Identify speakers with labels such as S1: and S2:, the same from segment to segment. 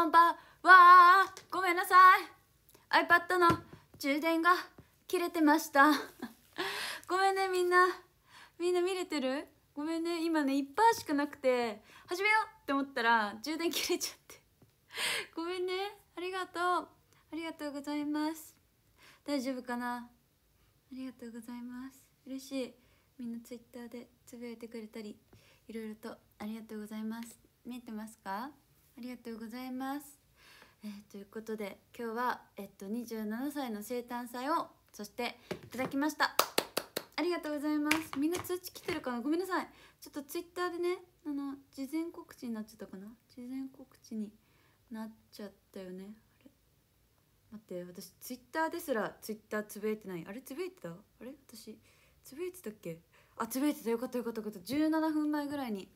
S1: こんばんはごめんなさい iPad の充電が切れてました ごめんねみんなみんな見れてるごめんね今ねいっぱいしかなくて始めようって思ったら充電切れちゃって ごめんねありがとうありがとうございます大丈夫かなありがとうございます嬉しいみんな Twitter でつぶやいてくれたりいろいろとありがとうございます見えてますかありがとうございます。えー、ということで今日は、えっと、27歳の生誕祭をそしていただきましたありがとうございますみんな通知来てるかなごめんなさいちょっとツイッターでねあの事前告知になっちゃったかな事前告知になっちゃったよね待って私ツイッターですらツイッターつぶえてないあれつぶえてたあれ私つぶえてたっけあつぶえてたよかったよかったよかった17分前ぐらいに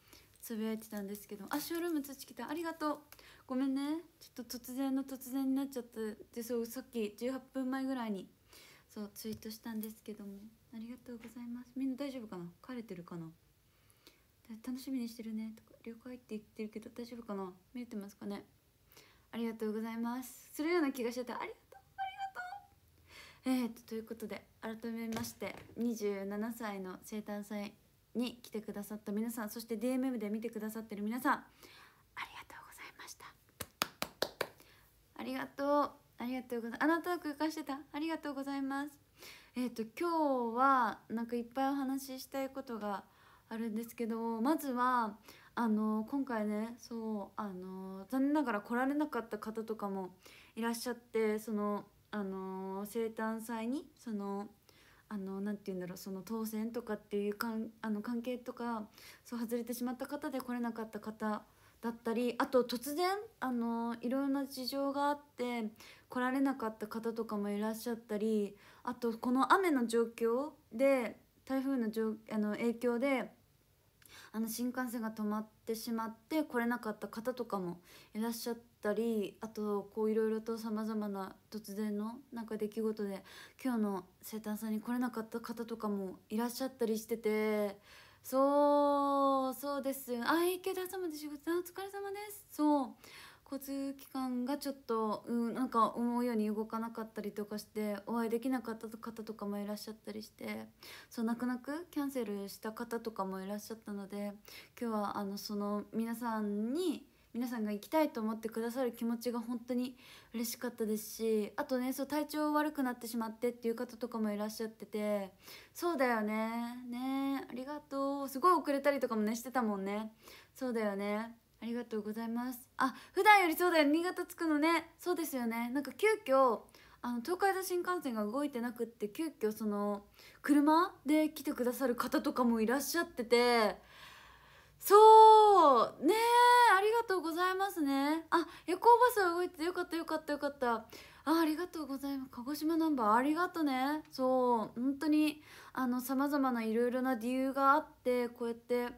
S1: つぶやいてたんですけどあショールーム土来たありがとうごめんねちょっと突然の突然になっちゃってでそうさっき18分前ぐらいにそうツイートしたんですけどもありがとうございますみんな大丈夫かな帰れてるかな楽しみにしてるねとか了解って言ってるけど大丈夫かな見れてますかねありがとうございますするような気がしてたありがとうありがとうえーと、とということで改めまして27歳の生誕祭に来てくださった皆さんそして DMM で見てくださってる皆さんありがとうございましたありがとうありがとうございますあなたをく浮かしてたありがとうございますえっ、ー、と今日はなんかいっぱいお話ししたいことがあるんですけどまずはあの今回ねそうあの残念ながら来られなかった方とかもいらっしゃってそのあの生誕祭にそのあのなて言うんだろうその当選とかっていうかんあの関係とかそう外れてしまった方で来れなかった方だったりあと突然あのいろいろな事情があって来られなかった方とかもいらっしゃったりあとこの雨の状況で台風の状あの影響であの新幹線が止まってしまって来れなかった方とかもいらっしゃって。ったりあとこういろいろとさまざまな突然のなんか出来事で今日の生誕祭に来れなかった方とかもいらっしゃったりしててそうそうですあ池田様で仕事お疲れ様ですそう交通機関がちょっと、うん、なんか思うように動かなかったりとかしてお会いできなかった方とかもいらっしゃったりしてそう泣く泣くキャンセルした方とかもいらっしゃったので今日はあのその皆さんに皆さんが行きたいと思ってくださる気持ちが本当に嬉しかったですしあとねそう体調悪くなってしまってっていう方とかもいらっしゃっててそうだよねねありがとうすごい遅れたりとかもねしてたもんねそうだよねありがとうございますあ普段よりそうだよ、新潟着くのねそうですよねなんか急遽あの東海道新幹線が動いてなくって急遽その車で来てくださる方とかもいらっしゃっててそうねありがとうございますねあ夜行バスは動いててよかったよかったよかったあありがとうございます鹿児島ナンバーありがとねそう本当にあのさまざまないろいろな理由があってこうやって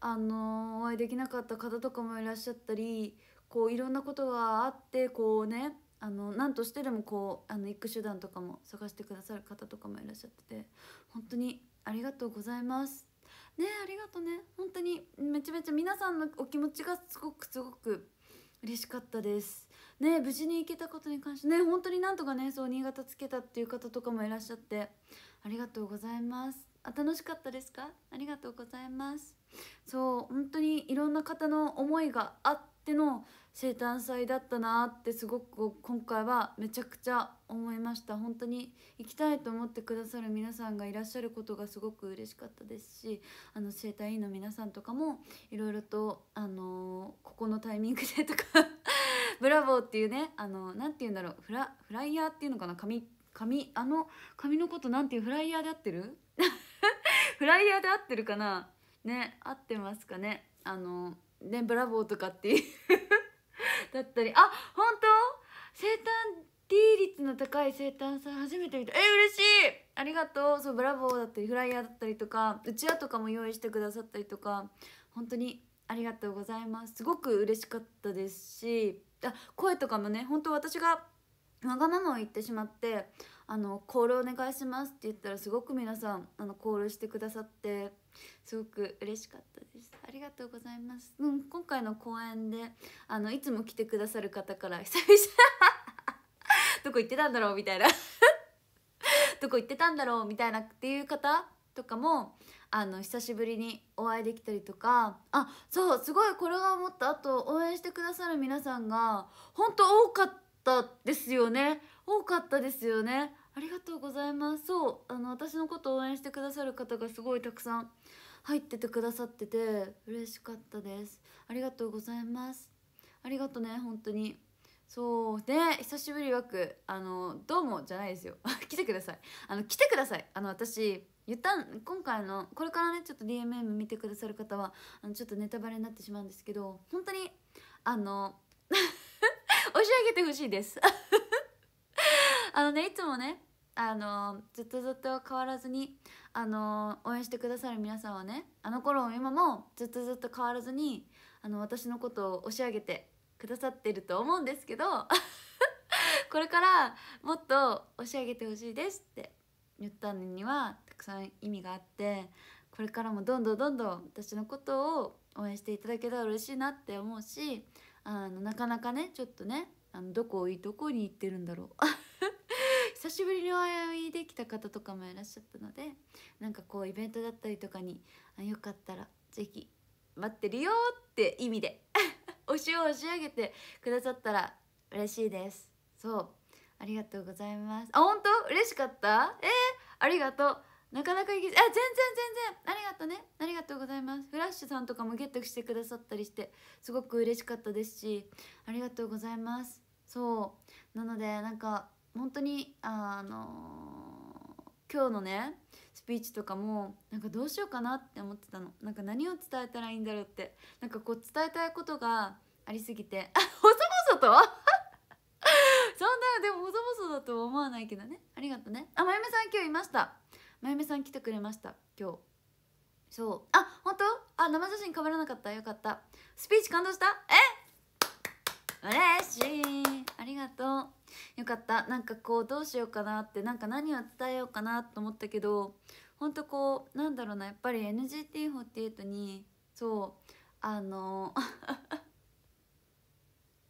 S1: あのお会いできなかった方とかもいらっしゃったりこういろんなことがあってこうねあの何としてでもこうあの行く手段とかも探してくださる方とかもいらっしゃってて本当にありがとうございます。ねありがとうね本当にめちゃめちゃ皆さんのお気持ちがすごくすごく嬉しかったですね無事に行けたことに関してね本当になんとかねそう新潟つけたっていう方とかもいらっしゃってありがとうございますあ楽しかったですかありがとうございますそう本当にいろんな方の思いがあっての生誕祭だったなってすごく今回はめちゃくちゃ思いました本当に行きたいと思ってくださる皆さんがいらっしゃることがすごく嬉しかったですしあの生体院の皆さんとかもいろいろと、あのー、ここのタイミングでとか ブラボーっていうねあのー、なんて言うんだろうフラフライヤーっていうのかな紙紙あの紙のことなんていうフライヤーで合ってる フライヤーで合ってるかなね合ってますかねあのー、ねブラボーとかっていうだったりあ本当生誕 D 率の高い生誕祭初めて見たえ嬉しいありがとうそうブラボーだったりフライヤーだったりとかうちわとかも用意してくださったりとか本当にありがとうございますすごく嬉しかったですしあ声とかもね本当私がわがままを言ってしまってあの「コールお願いします」って言ったらすごく皆さんあのコールしてくださってすごく嬉しかったですありがとうございます、うん、今回の公演であのいつも来てくださる方から久々 どこ行ってたんだろうみたいな どこ行ってたんだろうみたいなっていう方とかもあの久しぶりにお会いできたりとかあそうすごいこれが思ったあと応援してくださる皆さんが本当多かったですよね多かったですよねありがとうございますそうあの私のこと応援してくださる方がすごいたくさん入っててくださってて嬉しかったですありがとうございますありがとね本当にそうで久しぶり枠あのどうもじゃないですよ 来てくださいあの来てくださいあの私言った今回のこれからねちょっと DMM 見てくださる方はあのちょっとネタバレになってしまうんですけど本当にあの 押し上げてほしいですあのねいつもねあのずっとずっと変わらずにあの応援してくださる皆さんはねあの頃も今もずっとずっと変わらずにあの私のことを押し上げてくださってると思うんですけど これからもっと押し上げてほしいですって言ったのにはたくさん意味があってこれからもどんどんどんどん私のことを応援していただけたら嬉しいなって思うしあのなかなかねちょっとねあのどこいいとこに行ってるんだろう 久しぶりにお会いできた方とかもいらっしゃったのでなんかこうイベントだったりとかにあよかったら是非待ってるよって意味で 推しを押し上げてくださったら嬉しいですそうありがとうございますあ本当嬉しかったえー、ありがとうなかなかいけあ全然全然ありがとうねありがとうございますフラッシュさんとかもゲットしてくださったりしてすごく嬉しかったですしありがとうございますそうなのでなんか本当にあの今日のねスピーチとかもなんかどうしようかなって思ってたのなんか何を伝えたらいいんだろうってなんかこう伝えたいことがありすぎてあ細々と そんなでも細々だとは思わないけどねありがとうねあまゆめさん今日いましたまゆめさん来てくれました今日そうあ本当あ生写真被らなかったよかったスピーチ感動したえ嬉しいありがとうよかったなんかこうどうしようかなってなんか何を伝えようかなと思ったけどほんとこうなんだろうなやっぱり NGT48 にそうあの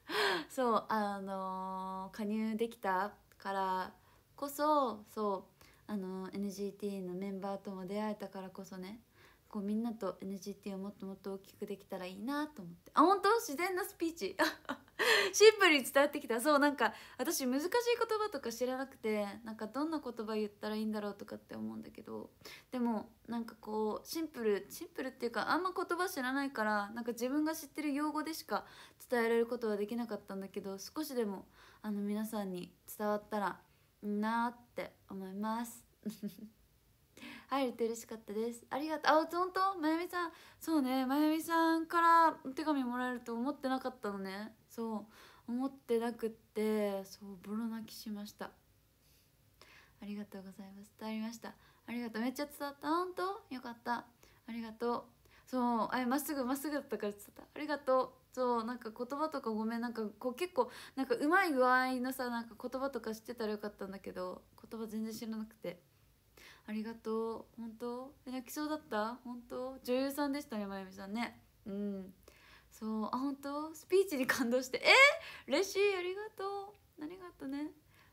S1: そうあの加入できたからこそそうあの NGT のメンバーとも出会えたからこそねこうみんなと NGT をもっともっと大きくできたらいいなと思ってあ本当自然なスピーチ シンプルに伝わってきたそうなんか私難しい言葉とか知らなくてなんかどんな言葉言ったらいいんだろうとかって思うんだけどでもなんかこうシンプルシンプルっていうかあんま言葉知らないからなんか自分が知ってる用語でしか伝えられることはできなかったんだけど少しでもあの皆さんに伝わったらいいなって思います。会えて嬉しかったですありがとうあ本当まゆみさんそうねまゆみさんからお手紙もらえると思ってなかったのねそう思ってなくってそうボロ泣きしましたありがとうございます伝わりましたありがとうめっちゃ伝わった本当よかったありがとうそうあまっすぐまっすぐだったから伝わったありがとうそうなんか言葉とかごめんなんかこう結構なんかうまい具合のさなんか言葉とか知ってたらよかったんだけど言葉全然知らなくて。ありがとう本当泣きそうだった本当女優さんでしたねまゆみさんねうんそうあ本当スピーチに感動してえ嬉しいありがとうありがとうね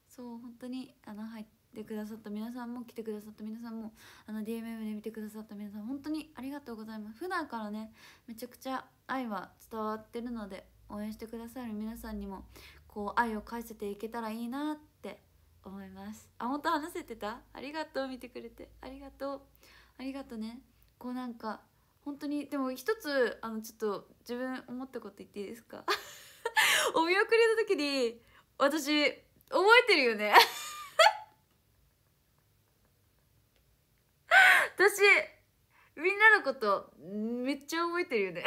S1: そう本当にあの入ってくださった皆さんも来てくださった皆さんもあの DMM で見てくださった皆さん本当にありがとうございます普段からねめちゃくちゃ愛は伝わってるので応援してくださる皆さんにもこう愛を返せていけたらいいなって思いますあ本当話せてたありがとう見てくれてありがとうありがとうねこうなんか本当にでも一つあのちょっと自分思ったこと言っていいですか お見送りの時に私覚えてるよね 私みんなのことめっちゃ覚えてるよね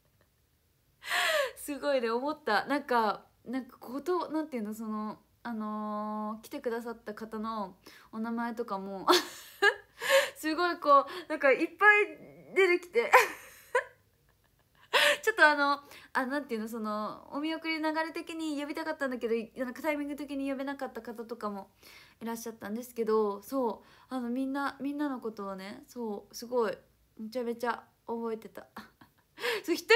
S1: すごいね思ったなんかなんかことなんていうのそのあのー、来てくださった方のお名前とかも すごいこうなんかいっぱい出てきて ちょっとあのあて言うのそのお見送り流れ的に呼びたかったんだけどなんかタイミング的に呼べなかった方とかもいらっしゃったんですけどそうあのみんなみんなのことをねそうすごいめちゃめちゃ覚えてた そう一人一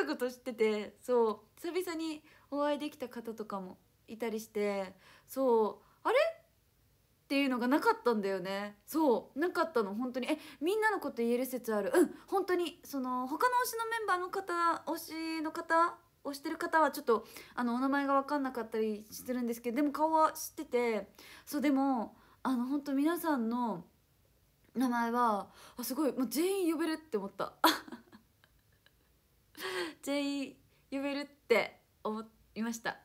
S1: 人のこと知っててそう久々にお会いできた方とかもいたりしてそうあれっていうのがなかったんだよねそうなかったの本当にえみんなのこと言える説あるうん本当にその他の推しのメンバーの方推しの方推してる方はちょっとあのお名前が分かんなかったりしてるんですけどでも顔は知っててそうでもあの本当皆さんの名前はあすごいもう全員呼べるって思った 全員呼べるって思いました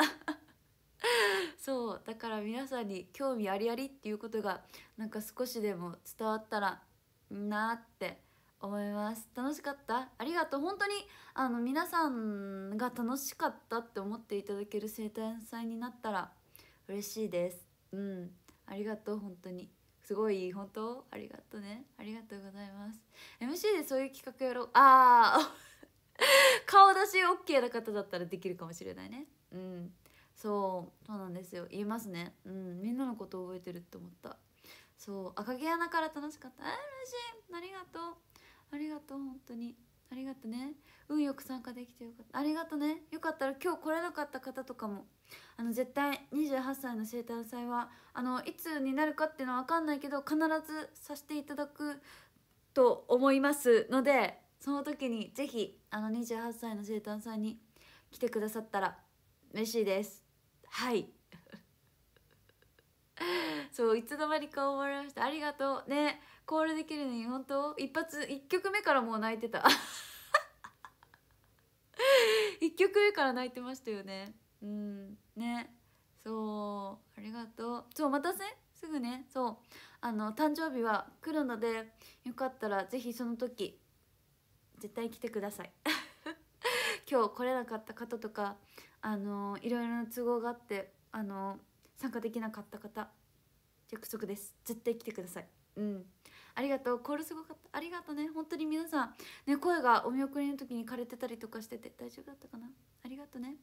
S1: そうだから皆さんに興味ありありっていうことがなんか少しでも伝わったらなって思います楽しかったありがとう本当にあの皆さんが楽しかったって思っていただける生誕祭になったら嬉しいですうんありがとう本当にすごい本当ありがとうねありがとうございます MC でそういう企画やろうああ 顔出し OK な方だったらできるかもしれないねうんそうそうなんですよ言えますねうんみんなのこと覚えてるって思ったそう赤毛穴から楽しかったあ嬉しいありがとうありがとう本当にありがとね運よく参加できてよかったありがとねよかったら今日来れなかった方とかもあの絶対28歳の生誕祭はあのいつになるかっていうのは分かんないけど必ずさせていただくと思いますのでその時に是非あの28歳の生誕祭に来てくださったら嬉しいですはいそういつの間にか終わりましたありがとうねコールできるのに本当一発一曲目からもう泣いてた 一曲目から泣いてましたよねうんねそうありがとうそうまたねすぐねそうあの誕生日は来るのでよかったらぜひその時絶対来てください今日来れなかった方とかあのいろいろな都合があってあの参加できなかった方約束です絶対来てくださいうんありがとうコールすごかったありがとうね本当に皆さんね声がお見送りの時に枯れてたりとかしてて大丈夫だったかなありがとうね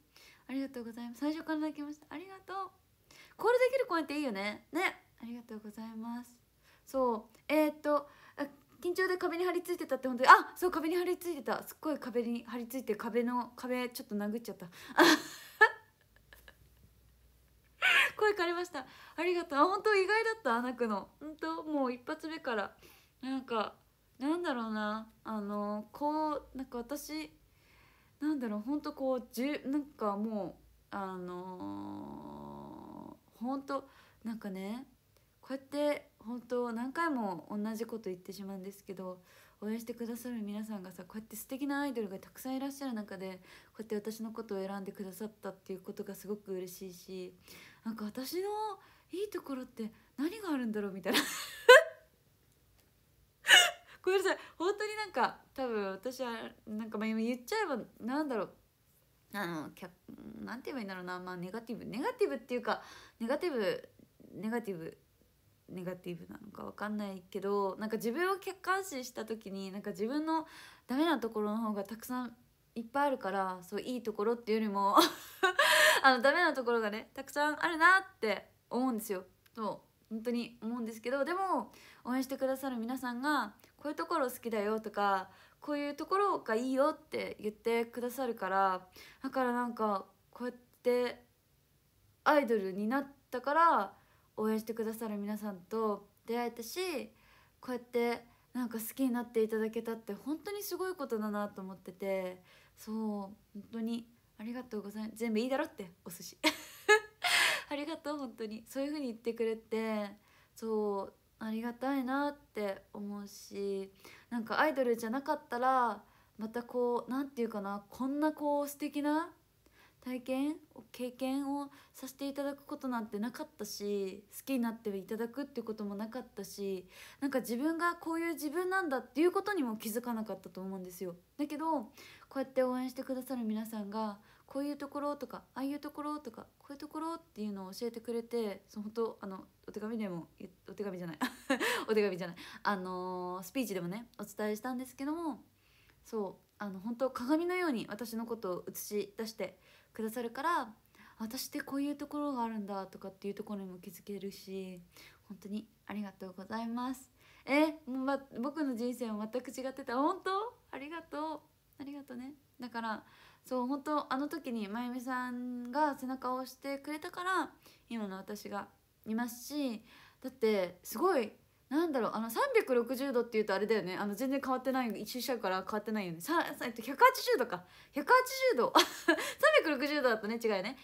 S1: ありがとうございます最初から泣きましたありがとうコールできる公演っていいよねねありがとうございますそうえー、っと緊張で壁に張り付いてたって本当にあそう壁に張り付いてたすっごい壁に張り付いて壁の壁ちょっと殴っちゃった 声借りましたありがとう本当意外だった泣くの本当もう一発目からなんかなんだろうなあのこうなんか私なんだろう本当こうじゅなんかもうあのー、本当なんかねこうやって本当何回も同じこと言ってしまうんですけど応援してくださる皆さんがさこうやって素敵なアイドルがたくさんいらっしゃる中でこうやって私のことを選んでくださったっていうことがすごく嬉しいしなんか私のいいところって何があるんだろうみたいな ごめんなさい本当になんか多分私はなんかまあ今言っちゃえば何だろうあのキャなんて言えばいいんだろうなまあネガティブネガティブっていうかネガティブネガティブネガティブなのか分かんないけどなんか自分を客観視した時になんか自分のダメなところの方がたくさんいっぱいあるからそういいところっていうよりも あのダメなところがねたくさんあるなって思うんですよ。そう本当に思うんですけどでも応援してくださる皆さんがこういうところ好きだよとかこういうところがいいよって言ってくださるからだからなんかこうやってアイドルになったから応援してくださる皆さんと出会えたしこうやってなんか好きになっていただけたって本当にすごいことだなと思っててそう本当にありがとうございます全部いいだろってお寿司 ありがとう本当にそういう風に言ってくれてそうありがたいなって思うしなんかアイドルじゃなかったらまたこう何て言うかなこんなこう素敵な体験経験をさせていただくことなんてなかったし好きになっていただくっていうこともなかったしなんか自分がこういう自分なんだっていうことにも気づかなかったと思うんですよだけどこうやって応援してくださる皆さんがこういうところとかああいうところとかこういうところっていうのを教えてくれてその本当あのお手紙でもお手紙じゃない お手紙じゃないあのー、スピーチでもねお伝えしたんですけどもそうあの本当鏡のように私のことを映し出してくださるから私ってこういうところがあるんだとかっていうところにも気づけるし本当にありがとうございますえもう、ま、僕の人生は全く違ってた本当ありがとうありがとうねだからそう本当あの時にまゆみさんが背中を押してくれたから今の私がいますしだってすごいなんだろうあの360度っていうとあれだよねあの全然変わってない1うから変わってないよねさえっと180度か180度360度だとね違うよね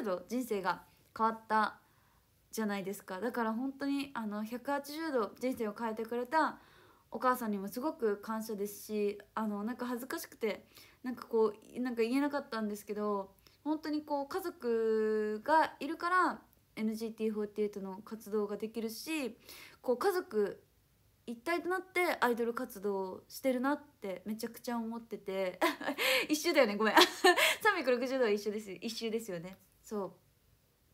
S1: 180度人生が変わったじゃないですかだから本当にあの180度人生を変えてくれたお母さんにもすごく感謝ですしあのなんか恥ずかしくてなんかこうなんか言えなかったんですけど本当にこう家族がいるから NGT48 の活動ができるしこう家族一体となってアイドル活動してるなってめちゃくちゃ思ってて 一周だよねごめん360度 は一緒です一周ですよねそ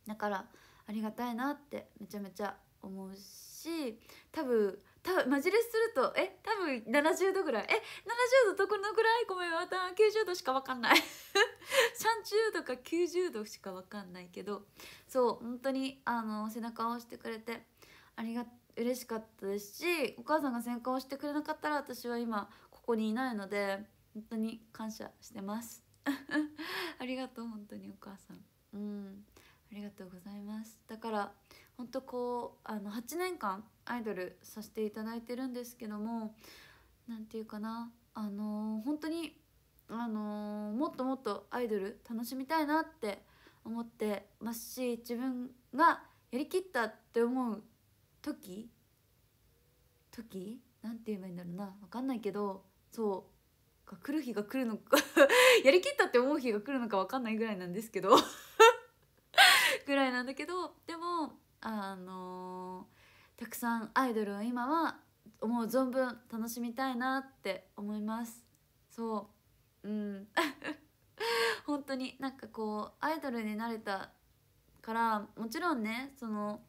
S1: うだからありがたいなってめちゃめちゃ思うし多分多分マジレスするとえ多分70度ぐらいえ70度とこのぐらいごめんまた90度しか分かんない30 度か90度しか分かんないけどそう本当にあの背中を押してくれてありがとう嬉しかったですしお母さんが戦果してくれなかったら私は今ここにいないので本当に感謝してます ありがとう本当にお母さんうんありがとうございますだから本当こうあの8年間アイドルさせていただいてるんですけども何て言うかなあのー、本当にあのー、もっともっとアイドル楽しみたいなって思ってますし自分がやりきったって思う時時なんて言えばいいんだろうな分かんないけどそうが来る日が来るのか やりきったって思う日が来るのか分かんないぐらいなんですけど ぐらいなんだけどでもあのー、たくさんアイドルを今は思う存分楽しみたいなって思いますそううん 本当になんかこうアイドルになれたからもちろんねその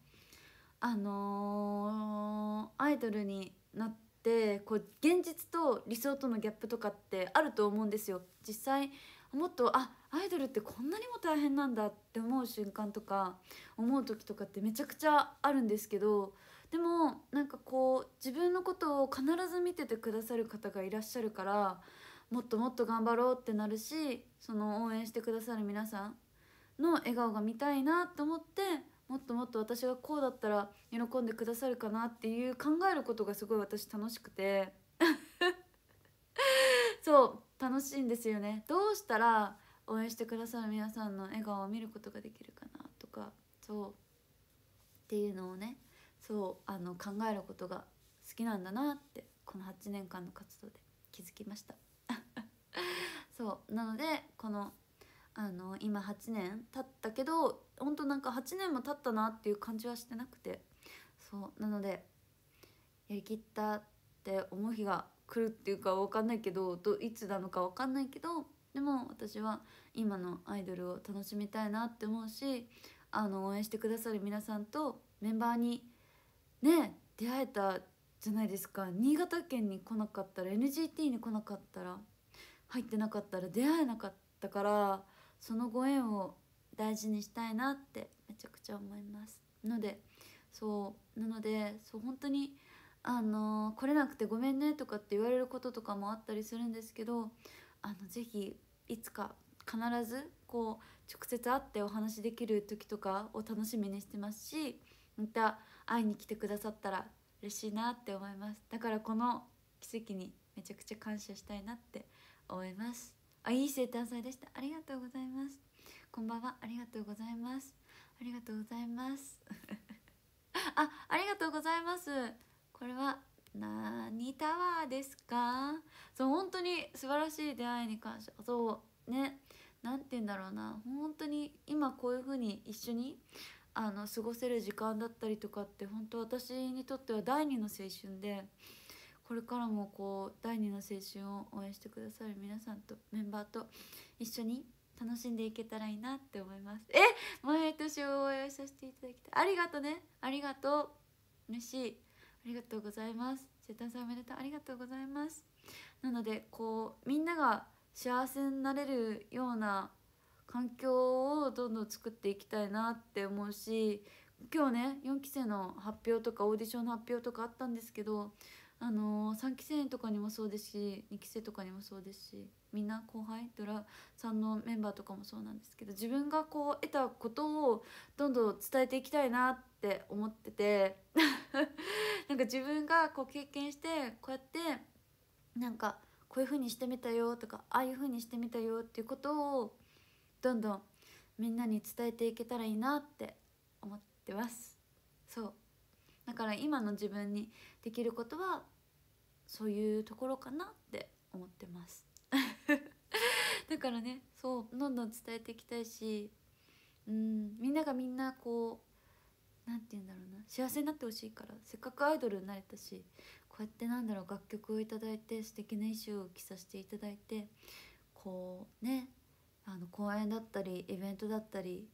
S1: あのー、アイドルになってこう現実と理想とのギャップとかってあると思うんですよ実際もっとあアイドルってこんなにも大変なんだって思う瞬間とか思う時とかってめちゃくちゃあるんですけどでもなんかこう自分のことを必ず見ててくださる方がいらっしゃるからもっともっと頑張ろうってなるしその応援してくださる皆さんの笑顔が見たいなと思ってもっともっと私がこうだったら喜んでくださるかなっていう考えることがすごい私楽しくて そう楽しいんですよねどうしたら応援してくださる皆さんの笑顔を見ることができるかなとかそうっていうのをねそうあの考えることが好きなんだなってこの8年間の活動で気づきました そうなのでこのあの今8年経ったけどほんとなんか8年も経ったなっていう感じはしてなくてそうなのでやりきったって思う日が来るっていうか分かんないけどどいつなのか分かんないけどでも私は今のアイドルを楽しみたいなって思うしあの応援してくださる皆さんとメンバーにね出会えたじゃないですか新潟県に来なかったら NGT に来なかったら入ってなかったら出会えなかったからそのご縁を大事にしたいなってめちゃくちゃ思いますのでそうなのでそう本当にあの来れなくてごめんねとかって言われることとかもあったりするんですけどあのぜひいつか必ずこう直接会ってお話できる時とかを楽しみにしてますしまた会いに来てくださったら嬉しいなって思いますだからこの奇跡にめちゃくちゃ感謝したいなって思いますあいい生誕祭でしたありがとうございますこんばんはありがとうございますありがとうございます あありがとうございますこれは何タワーですかそう本当に素晴らしい出会いに感謝そうね何て言うんだろうな本当に今こういう風に一緒にあの過ごせる時間だったりとかって本当私にとっては第二の青春でこれからもこう第二の青春を応援してくださる皆さんとメンバーと一緒に楽しんでいけたらいいなって思いますえ毎年応援させていただきたいありがとねありがとう嬉しいありがとうございます生さんおめでとうありがとうございますなのでこうみんなが幸せになれるような環境をどんどん作っていきたいなって思うし今日ね4期生の発表とかオーディションの発表とかあったんですけどあのー、3期生とかにもそうですし2期生とかにもそうですしみんな後輩ドラさんのメンバーとかもそうなんですけど自分がこう得たことをどんどん伝えていきたいなって思ってて なんか自分がこう経験してこうやってなんかこういう風にしてみたよとかああいう風にしてみたよっていうことをどんどんみんなに伝えていけたらいいなって思ってます。そうだから今の自分にできることはそういうところかなって思ってます だからねそうどんどん伝えていきたいしうんみんながみんなこう何て言うんだろうな幸せになってほしいからせっかくアイドルになれたしこうやってなんだろう楽曲を頂いて素敵な衣装を着させていただいてこうねあの公演だったりイベントだったり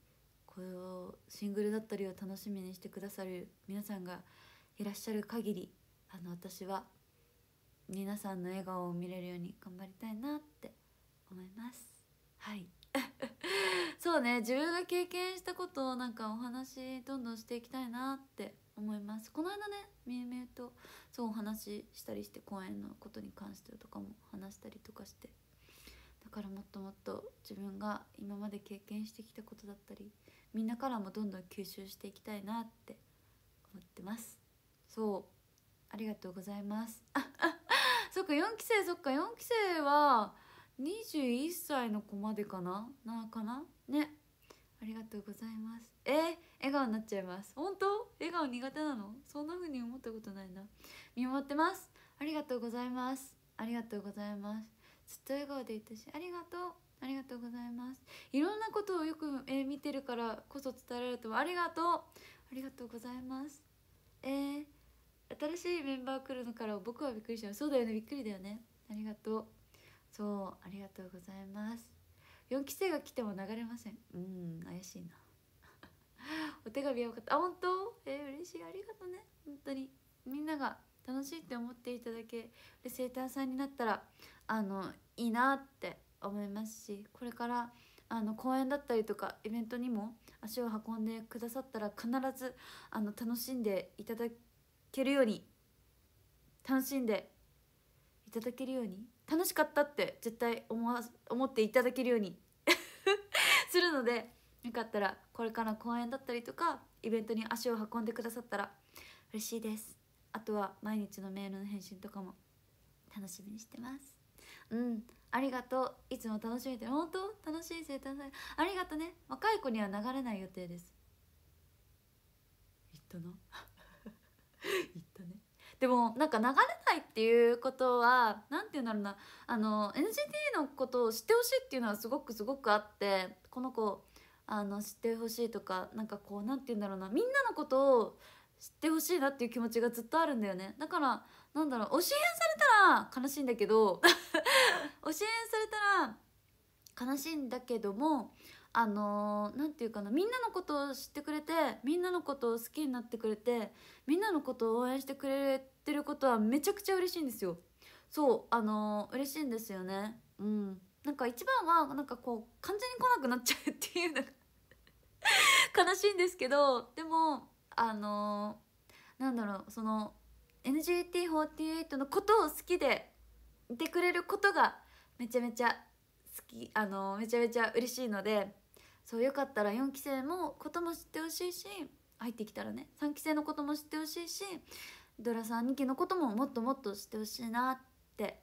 S1: これをシングルだったりを楽しみにしてくださる皆さんがいらっしゃる限りあの私は皆さんの笑顔を見れるように頑張りたいなって思いますはい そうね自分が経験したことをなんかお話どんどんしていきたいなって思いますこの間ねみゆみゆとそうお話したりして公演のことに関してとかも話したりとかしてだからもっともっと自分が今まで経験してきたことだったりみんなからもどんどん吸収していきたいなって思ってますそうありがとうございますそっか4期生そっか4期生は21歳の子までかななかなねありがとうございますえー、笑顔になっちゃいます本当笑顔苦手なのそんな風に思ったことないな見守ってますありがとうございますありがとうございますずっと笑顔でいたしありがとうありがとうございますいろんなことをよく、えー、見てるからこそ伝えられてもありがとうありがとうございますえー、新しいメンバー来るのから僕はびっくりしましたそうだよねびっくりだよねありがとうそうありがとうございます4期生が来ても流れませんうん怪しいな お手紙はよかったあ本当えー、嬉しいありがとうね本当にみんなが楽しいって思っていただける生誕さんになったらあのいいなって思いますしこれからあの公演だったりとかイベントにも足を運んでくださったら必ずあの楽しんでいただけるように楽しんでいただけるように楽しかったって絶対思わ思っていただけるように するのでよかったらこれから公演だったりとかイベントに足を運んでくださったら嬉しいですあとは毎日のメールの返信とかも楽しみにしてますうんありがとういつも楽しめて本当楽しい生誕祭ありがとね若い子には流れない予定です言ったな 言ったねでもなんか流れないっていうことは何て言うんだろうなあの n g t のことを知ってほしいっていうのはすごくすごくあってこの子あの知ってほしいとかなんかこう何て言うんだろうなみんなのことを知ってほしいなっていう気持ちがずっとあるんだよねだからなんだろう推し変されたら悲しいんだけど推 し変されたら悲しいんだけどもあの何、ー、て言うかなみんなのことを知ってくれてみんなのことを好きになってくれてみんなのことを応援してくれてることはめちゃくちゃ嬉しいんですよ。そうあのー、嬉しいんですよね。うんなんか一番はなんかこう完全に来なくなっちゃうっていうのが 悲しいんですけどでもあのー、なんだろうその NGT48 のことを好きでいてくれることがめちゃめちゃ好きあのめちゃめちゃ嬉しいのでそうよかったら4期生もことも知ってほしいし入ってきたらね3期生のことも知ってほしいしドラさん2期のことももっともっと知ってほしいなって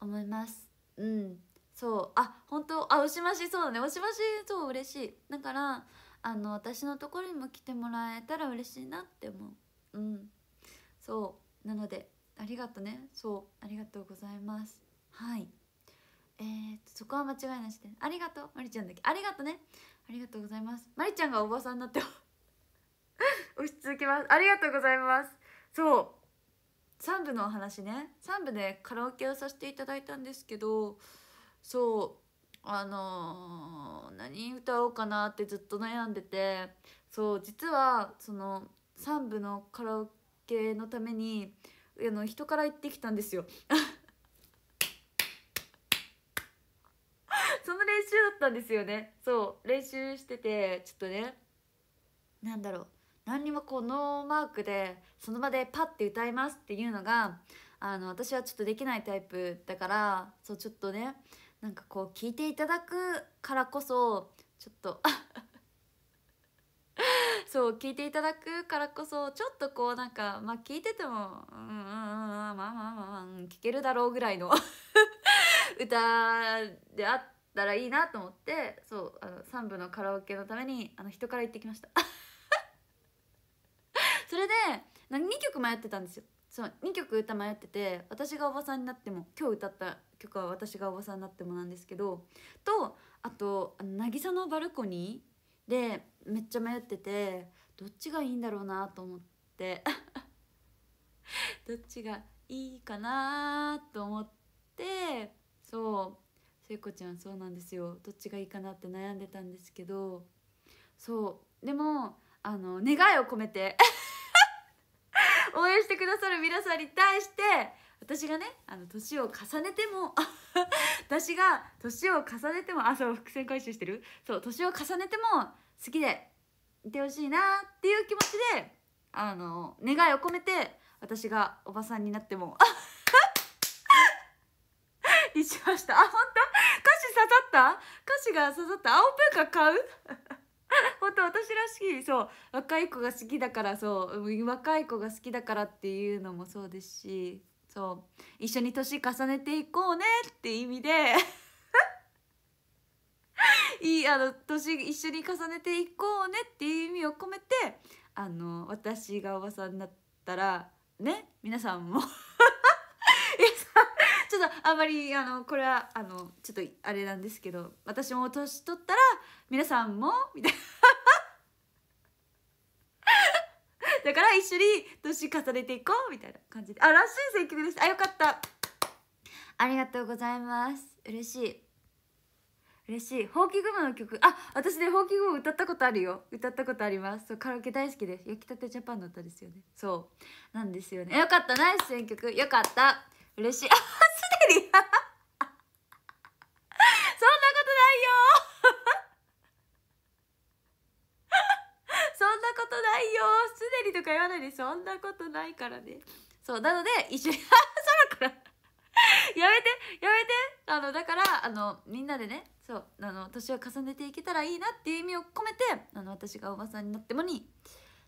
S1: 思いますうんそうあ本当あおしましそうだねおしましそう嬉しいだからあの私のところにも来てもらえたら嬉しいなって思ううんそうなのでありがとねそうありがとうございますはいえーと、とそこは間違いなしでありがとうまりちゃんだけありがとねありがとうございますまりちゃんがおばさんになって 押し続けますありがとうございますそう3部のお話ね3部でカラオケをさせていただいたんですけどそうあのー、何歌おうかなってずっと悩んでてそう実はその3部のカラオケ系のためにあの人から言ってきたんですよ その練習だったんですよねそう練習しててちょっとね何だろう何にもこうノーマークでその場でパッて歌いますっていうのがあの私はちょっとできないタイプだからそうちょっとねなんかこう聞いていただくからこそちょっと そう聞いていただくからこそちょっとこうなんかまあ聞いててもうんうんうんまあまあまあ、まあ、聞けるだろうぐらいの 歌であったらいいなと思ってそうあの3部のカラオケのためにあの人から行ってきました それでな2曲迷ってたんですよそう2曲歌迷ってて私がおばさんになっても今日歌った曲は私がおばさんになってもなんですけどとあと「渚のバルコニー」でめっちゃ迷っててどっちがいいんだろうなと思って どっちがいいかなと思ってそう聖子ちゃんそうなんですよどっちがいいかなって悩んでたんですけどそうでもあの願いを込めて 応援してくださる皆さんに対して私がねあの年を重ねても 私が年を重ねてもあそう伏線回収してるそう年を重ねても好きでいてほしいなっていう気持ちであの願いを込めて私がおばさんになってもにし ましたあ本当歌詞刺さった歌詞が刺さった青プンカ買う 本当私らしいそう若い子が好きだからそう若い子が好きだからっていうのもそうですしそう一緒に年重ねていこうねって意味で いいあの年一緒に重ねていこうねっていう意味を込めてあの私がおばさんになったらね皆さんも ちょっとあまりあのこれはあのちょっとあれなんですけど私も年取ったら皆さんもみたいなだから一緒に年重ねていこうみたいな感じであらしい選曲でしたあよかったありがとうございます嬉しい嬉しいほうきマの曲あ私ねほうき雲歌ったことあるよ歌ったことありますそうカラオケ大好きです焼きたてジャパンの歌ですよねそうなんですよねよかったナイス選曲よかった嬉しいあすでにとか言わないでそんなことないからねそうなので一緒に 空から やめてやめてあのだからあのみんなでねそうあの年を重ねていけたらいいなっていう意味を込めてあの私がおばさんになってもに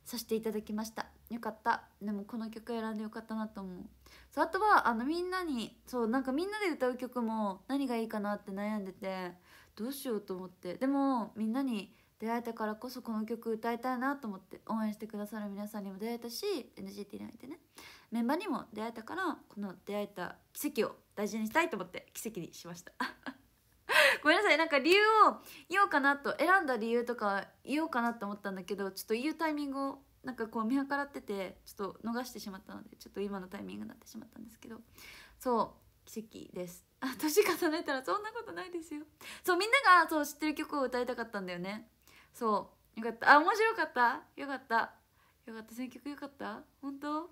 S1: させていただきましたよかったでもこの曲選んでよかったなと思うそうあとはあのみんなにそうなんかみんなで歌う曲も何がいいかなって悩んでてどうしようと思ってでもみんなに出会えたからこそこの曲歌いたいなと思って応援してくださる皆さんにも出会えたし NGT に会えてねメンバーにも出会えたからこの出会えた奇跡を大事にしたいと思って奇跡にしました ごめんなさいなんか理由を言おうかなと選んだ理由とか言おうかなと思ったんだけどちょっと言うタイミングをなんかこう見計らっててちょっと逃してしまったのでちょっと今のタイミングになってしまったんですけどそう奇跡ですあ 年重ねたらそんなことないですよそうみんながそう知ってる曲を歌いたかったんだよねそうよかったあ面白かったよかったよかった選曲よかった本当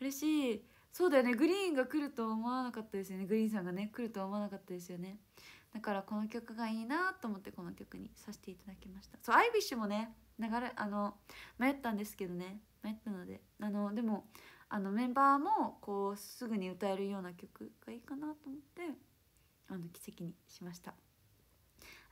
S1: 嬉しいそうだよねグリーンが来ると思わなかったですよねグリーンさんがね来るとは思わなかったですよねだからこの曲がいいなと思ってこの曲にさせていただきましたそうアイビッシュもね流れあの迷ったんですけどね迷ったのであのでもあのメンバーもこうすぐに歌えるような曲がいいかなと思ってあの奇跡にしました。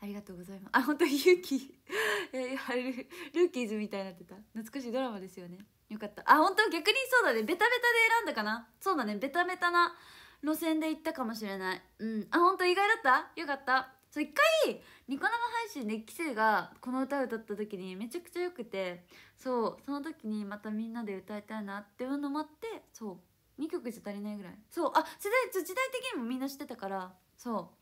S1: ありがとうございますあ本当に勇気 えー、あルーキーズみたいになってた懐かしいドラマですよねよかったあ本当逆にそうだねベタベタで選んだかなそうだねベタベタな路線で行ったかもしれないうんあ本当意外だったよかったそう一回ニコ生配信でキセがこの歌を歌った時にめちゃくちゃ良くてそうその時にまたみんなで歌いたいなっていうのもあってそう2曲じゃ足りないぐらいそうあ世代時代的にもみんな知ってたからそう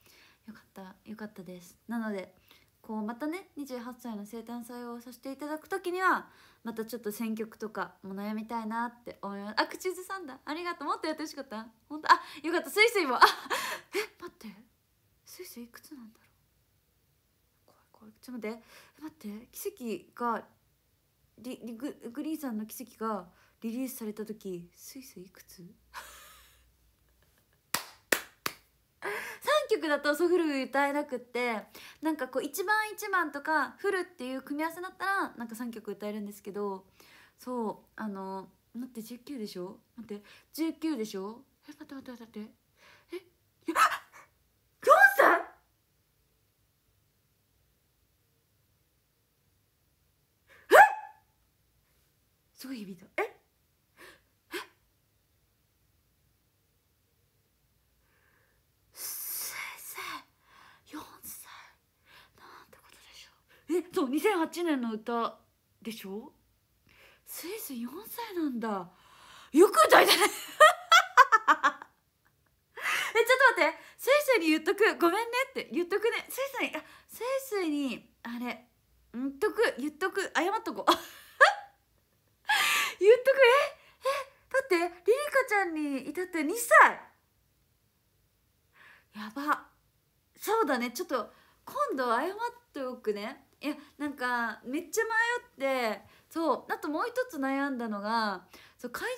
S1: よかったよかったですなのでこうまたね28歳の生誕祭をさせていただく時にはまたちょっと選曲とかも悩みたいなって思いますあ口ずさんだありがとうもっとやってほしかった本当あよかったスイスイもえ待ってスイスイいくつなんだろう怖い怖いちょっと待って待って奇跡がリリググリーンさんの奇跡がリリースされた時スイスイいくつ曲だとソフル歌えなくってなんかこう1番1番とかフルっていう組み合わせだったらなんか3曲歌えるんですけどそうあの待って19でしょ待って19でしょえ待って待って待ってえっ4歳えすごい響いたえ2008年の歌でしょスイス4歳なんだよく歌いたい えちょっと待ってスイスに言っとくごめんねって言っとくねスイスにあスイスにあれ言っとく言っとく謝っとこう 言っとくええだってリリカちゃんに至って2歳やばそうだねちょっと今度謝っておくねいやなんかめっちゃ迷ってそうあともう一つ悩んだのがそう怪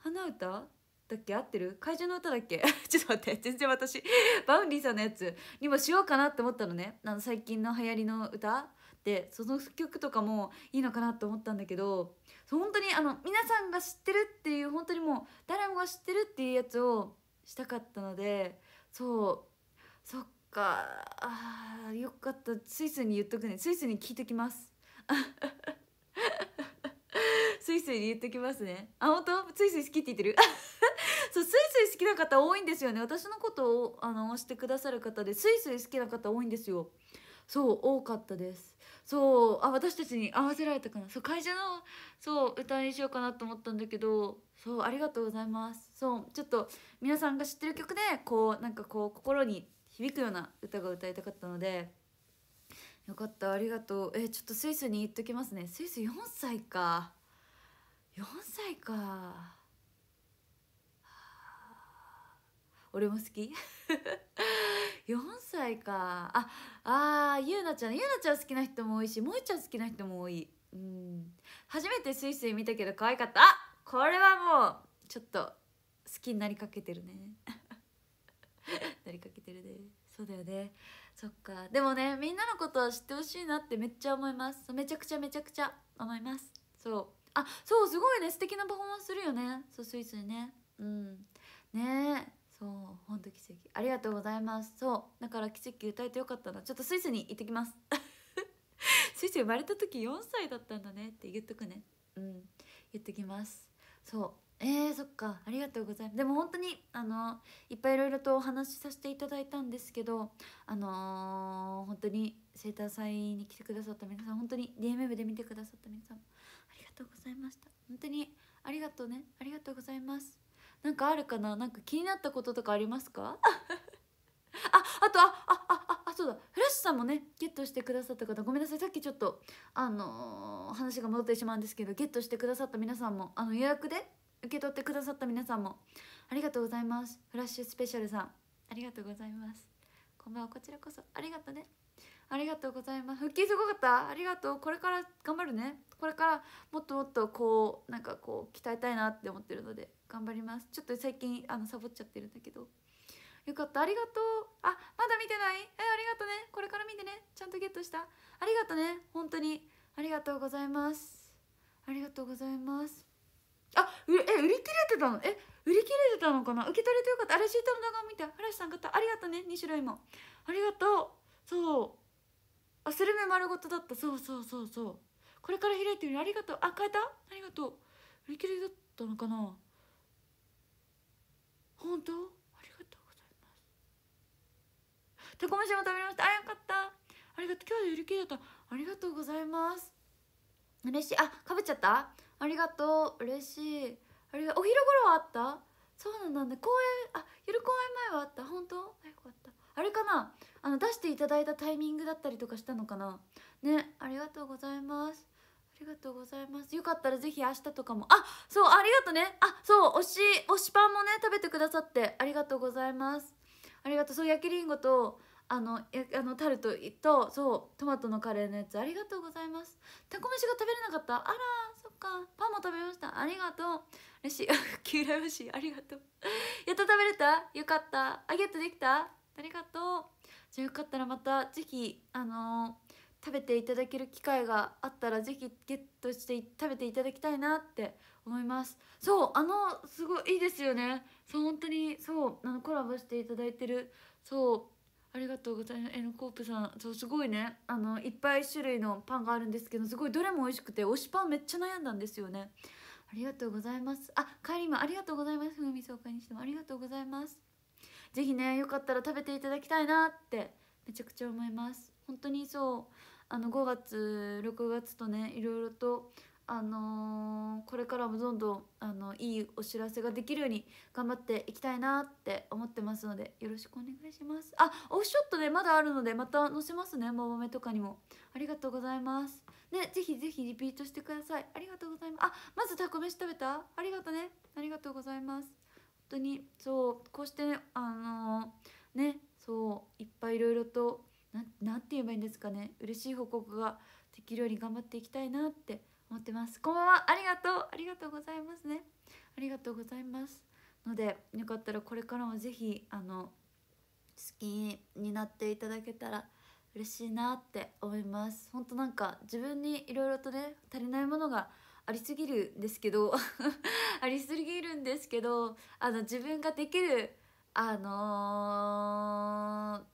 S1: 獣の花歌だっけ合ってる怪獣の歌だっけ ちょっと待って全然私バウンディさんのやつにもしようかなって思ったのねあの最近の流行りの歌でその曲とかもいいのかなって思ったんだけど本当にあの皆さんが知ってるっていう本当にもう誰もが知ってるっていうやつをしたかったのでそうそっかあよかったスイスに言っとくねスイスに聞いときます スイスに言っときますねあ本当スイスイ好きって言ってる そうスイスイ好きな方多いんですよね私のことをあの押してくださる方でスイスイ好きな方多いんですよそう多かったですそうあ私たちに合わせられたかなそう会社のそう歌にしようかなと思ったんだけどそうありがとうございますそうちょっと皆さんが知ってる曲でこうなんかこう心に響くような歌が歌いたかったのでよかったありがとうえちょっとスイスに行っときますねスイス4歳か4歳か俺も好き4 歳かああーゆうなちゃんゆうなちゃん好きな人も多いしもえちゃん好きな人も多いうん初めてスイスイ見たけど可愛かったあこれはもうちょっと好きになりかけてるね なりかけてるねそうだよねそっかでもねみんなのことは知ってほしいなってめっちゃ思いますめちゃくちゃめちゃくちゃ思いますそうあそうすごいね素敵なパフォーマンスするよねそうスイスにねうんねそうほんと奇跡ありがとうございますそうだから奇跡歌えてよかったなちょっとスイスに行ってきます スイス生まれた時4歳だったんだねって言っとくねうん言っときますそうえー、そっかありがとうございますでも本当にあのいっぱいいろいろとお話しさせていただいたんですけどあのー、本当に生誕祭に来てくださった皆さん本当に DMM で見てくださった皆さんありがとうございました本当にありがとうねありがとうございますなんかあるかななんか気になったこととかありますか ああとああああそうだフラッシュさんもねゲットしてくださった方ごめんなさいさっきちょっとあのー、話が戻ってしまうんですけどゲットしてくださった皆さんもあの予約で受け取ってくださった皆さんもありがとうございますフラッシュスペシャルさんありがとうございますこんばんはこちらこそありがとうねありがとうございます復帰すごかったありがとうこれから頑張るねこれからもっともっとこうなんかこう鍛えたいなって思ってるので頑張りますちょっと最近あのサボっちゃってるんだけどよかったありがとうあまだ見てないえありがとねこれから見てねちゃんとゲットしたありがとね本当にありがとうございますありがとうございますあうえ売り切れてたのえ売り切れてたのかな受け取れてよかったあれシートの動画を見て嵐さん方ありがとうね2種類もありがとうそうあスルメ丸ごとだったそうそうそうそうこれから開いてみるありがとうあ変えたありがとう売り切れだったのかな本当ありがとうございますたこ飯も食べましたあよかったありがとう今日で売り切れだったありがとうございます嬉しいあかぶっちゃったありがとう嬉しいありがお昼頃はあったそうなんだ公演あ夜公演前はあった本当よかったあれかなあの出していただいたタイミングだったりとかしたのかなねありがとうございますありがとうございますよかったらぜひ明日とかもあそうありがとうねあそう推し推しパンもね食べてくださってありがとうございますありがとうそう焼きりんごとあのあのタルトとそうトマトのカレーのやつありがとうございますタコ飯が食べれなかったあらそっかパンも食べましたありがとう嬉しい黄色いしいありがとう やっと食べれたよかったあゲットできたありがとうじゃあよかったらまた是非あのー、食べていただける機会があったら是非ゲットして食べていただきたいなって思いますそうあのすごいいいですよねそう本当にそうあのコラボしていただいてるそうありがとうございますエノコープさんそうすごいねあのいっぱい種類のパンがあるんですけどすごいどれも美味しくて推しパンめっちゃ悩んだんですよねありがとうございますあ帰りもありがとうございます風味爽快にしてもありがとうございます是非ねよかったら食べていただきたいなってめちゃくちゃ思います本当にそうあの5月6月とねいろいろとあのー、これからもどんどんあのいいお知らせができるように頑張っていきたいなって思ってますのでよろしくお願いしますあオフショットねまだあるのでまた載せますねももめとかにもありがとうございますねぜひぜひリピートしてくださいありがとうございますあまずタコ飯食べたありがとねありがとうございます本当にそうこうしてねあのー、ねそういっぱいいろいろと何て言えばいいんですかね嬉しい報告ができるように頑張っていきたいなって思ってますこんばんはありがとうありがとうございますねありがとうございますのでよかったらこれからも是非あの好きになっていただけたら嬉しいなって思います本当なんか自分にいろいろとね足りないものがありすぎるんですけど ありすぎるんですけどあの自分ができるあの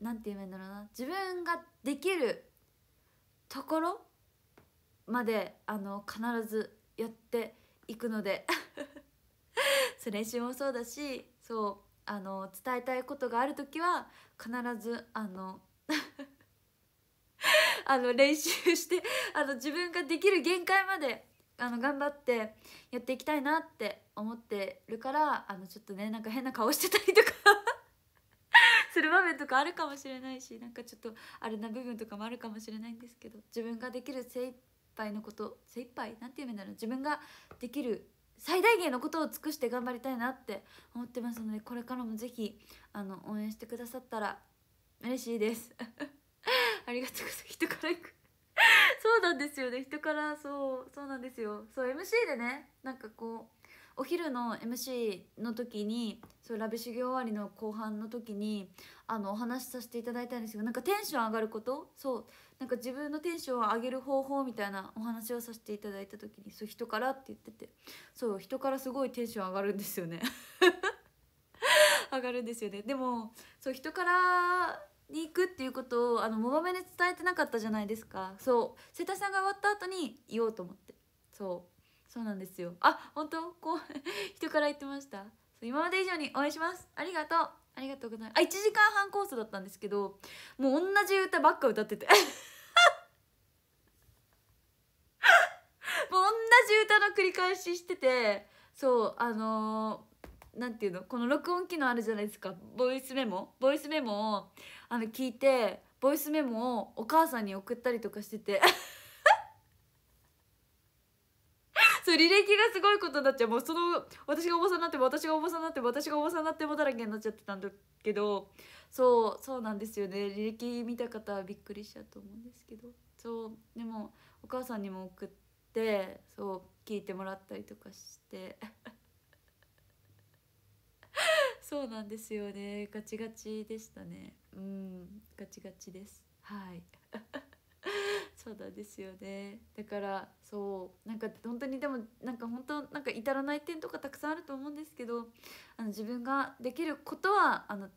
S1: 何、て言えばいいんだろうな自分ができるところまであの必ずやっていくので 練習もそうだしそうあの伝えたいことがある時は必ずあの あの練習してあの自分ができる限界まであの頑張ってやっていきたいなって思ってるからあのちょっとねなんか変な顔してたりとか する場面とかあるかもしれないしなんかちょっとあれな部分とかもあるかもしれないんですけど自分ができる精一杯ぱいのこと精一杯なんて言うんだろう自分ができる最大限のことを尽くして頑張りたいなって思ってますのでこれからも是非あの応援してくださったら嬉しいですありがとうございます人から行くそうなんですよね人からそうそうなんですよそう MC でねなんかこうお昼の MC の時にそうラブ修行終わりの後半の時にあのお話しさせていただいたんですけどなんかテンション上がることそうなんか自分のテンションを上げる方法みたいなお話をさせていただいた時にそう人からって言っててそう人からすごいテンション上がるんですよね上がるんですよねでもそう人からに行くっていうことをあのモバメで伝えてなかったじゃないですかそう瀬田さんが終わった後に言おうと思ってそうそうなんですよあ本当こう人から言ってました今まで以上に応援しますありがとうありがとうございますあ1時間半コースだったんですけどもう同じ歌ばっか歌ってて もう同じ歌の繰り返ししててそうあのー、なんていうのこの録音機能あるじゃないですかボイスメモボイスメモをあの聞いてボイスメモをお母さんに送ったりとかしてて 履歴がすごいことになっちゃうもうその私がおばさんになっても私がおばさんになっても私がおばさんになってもだらけになっちゃってたんだけどそうそうなんですよね履歴見た方はびっくりしちゃうと思うんですけどそうでもお母さんにも送ってそう聞いてもらったりとかして そうなんですよねガチガチでしたねうんガチガチですはい そうだですよねだからそうなんか本当にでもなんか本当なんか至らない点とかたくさんあると思うんですけどあの自分ができることはあの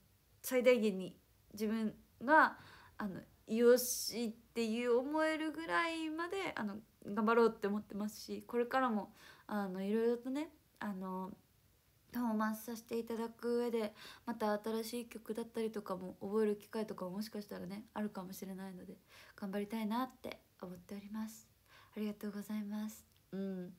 S1: 最大限に自分があのよしっていう思えるぐらいまであの頑張ろうって思ってますしこれからもあのいろいろとねあのパフォーマンスさせていただく上でまた新しい曲だったりとかも覚える機会とかももしかしたらねあるかもしれないので頑張りたいなって思っておりますありがとうございますうん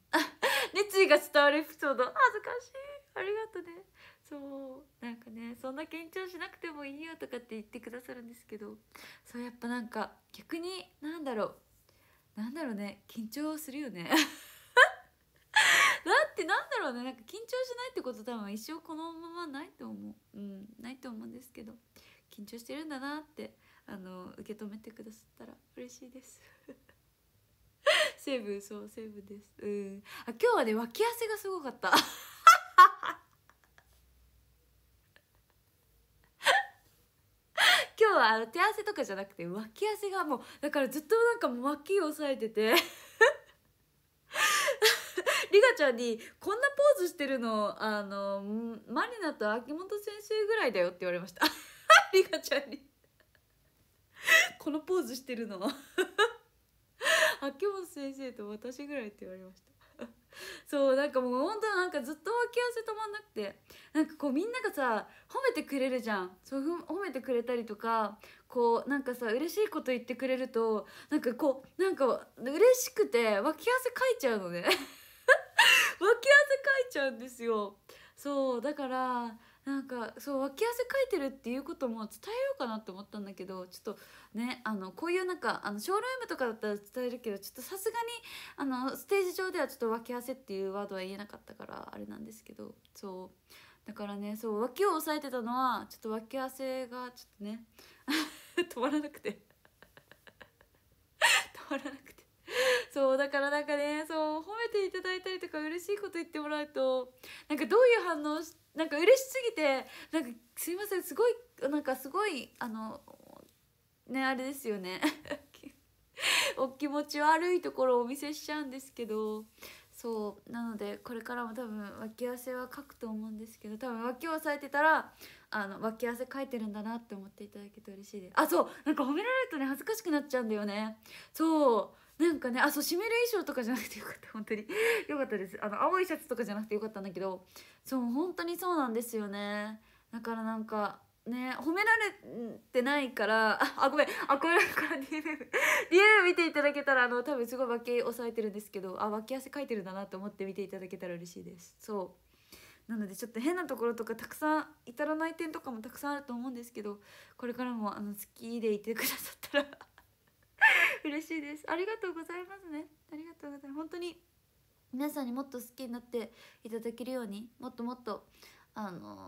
S1: 熱意 が伝わるエピソード恥ずかしいありがとうねそうなんかねそんな緊張しなくてもいいよとかって言ってくださるんですけどそうやっぱなんか逆になんだろうなんだろうね緊張するよねってなんだろうねなんか緊張しないってこと多分一生このままないと思ううんないと思うんですけど緊張してるんだなってあの受け止めてくださったら嬉しいです セーブそうセーブですうんあ今日はね脇汗がすごかった 今日はあの手汗とかじゃなくて脇汗がもうだからずっとなんかもう脇を押さえててリガちゃんに「こんなポーズしてるのあのマリナと秋元先生ぐらいだよ」って言われました リガちゃんにこのポーズしてるの 秋元先生と私ぐらいって言われました そうなんかもう本当となんかずっと脇汗止まんなくてなんかこうみんながさ褒めてくれるじゃんそう褒めてくれたりとかこうなんかさ嬉しいこと言ってくれるとなんかこうなんか嬉しくて脇汗かいちゃうのねいちゃうんですよそうだからなんかそう脇汗かいてるっていうことも伝えようかなって思ったんだけどちょっとねあのこういうなんかあのショールームとかだったら伝えるけどちょっとさすがにあのステージ上ではちょっと脇汗っていうワードは言えなかったからあれなんですけどそうだからねそう脇を押さえてたのはちょっと脇汗がちょっとね 止まらなくて そうだからなんかねそう褒めていただいたりとか嬉しいこと言ってもらうとなんかどういう反応なんか嬉しすぎてなんかすいませんすごいなんかすごいあのねあれですよね お気持ち悪いところをお見せしちゃうんですけどそうなのでこれからも多分脇汗は書くと思うんですけど多分脇を押さえてたらあの脇汗書いてるんだなって思っていただけと嬉しいですあそうなんか褒められるとね恥ずかしくなっちゃうんだよねそうなんかねあそう締める衣装とかじゃなくてよかった本当に よかったですあの青いシャツとかじゃなくてよかったんだけどそう本当にそうなんですよねだからなんかね褒められてないから あごめんあこれから d m d m 見ていただけたらあの多分すごい脇押さえてるんですけどあ脇汗かいてるんだなと思って見ていただけたら嬉しいですそうなのでちょっと変なところとかたくさん至らない点とかもたくさんあると思うんですけどこれからもあの好きでいてくださったら 嬉しいですありがとうございますねありがとうございます本当に皆さんにもっと好きになっていただけるようにもっともっとあの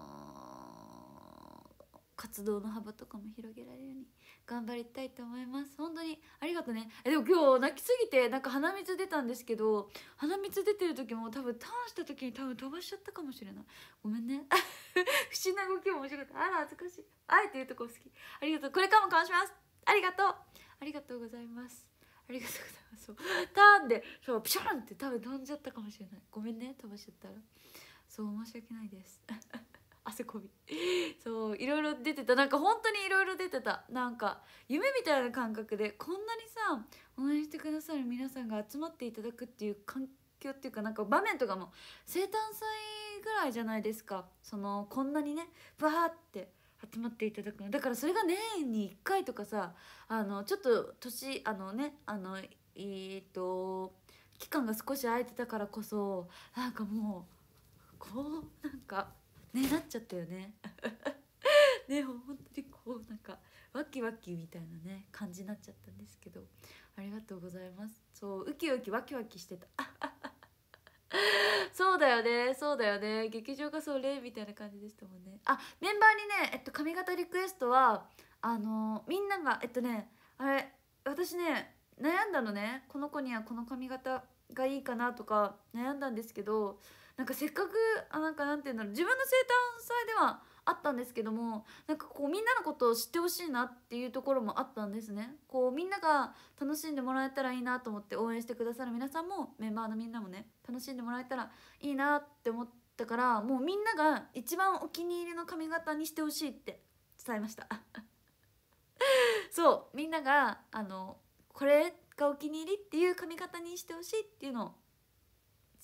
S1: ー、活動の幅とかも広げられるように頑張りたいと思います本当にありがとねえでも今日泣きすぎてなんか鼻水出たんですけど鼻水出てる時も多分ターンした時に多分飛ばしちゃったかもしれないごめんね 不審な動きも面白かったあら恥ずかしいあえて言うとこ好きありがとうこれからもかわしますありがとうありがとうございますありがとうございますそうターンでそうピシャンって多分飛んじゃったかもしれないごめんね飛ばしちゃったらそう申し訳ないです 汗こびそういろいろ出てたなんか本当にいろいろ出てたなんか夢みたいな感覚でこんなにさ応援してくださる皆さんが集まっていただくっていう環境っていうかなんか場面とかも生誕祭ぐらいじゃないですかそのこんなにねバーって。集まっていただくのだからそれが年に1回とかさあのちょっと年あのねあのえー、っと期間が少し空いてたからこそなんかもうこうなんかねなっちゃったよね ね本当にこうなんかワキワキみたいなね感じになっちゃったんですけどありがとうございますそうウキウキワキワキしてた そうだよねそうだよね劇場がそれみたいな感じでしたもんねあメンバーにね、えっと、髪型リクエストはあのみんながえっとねあれ私ね悩んだのねこの子にはこの髪型がいいかなとか悩んだんですけどなんかせっかくあなんかなんて言うんだろう自分の生誕祭ではあったんですけどもなんかこうみんなのことを知ってほしいなっていうところもあったんですねこうみんなが楽しんでもらえたらいいなと思って応援してくださる皆さんもメンバーのみんなもね楽しんでもらえたらいいなって思ったからもうみんなが一番お気に入りの髪型にしてほしいって伝えました そうみんながあのこれがお気に入りっていう髪型にしてほしいっていうのを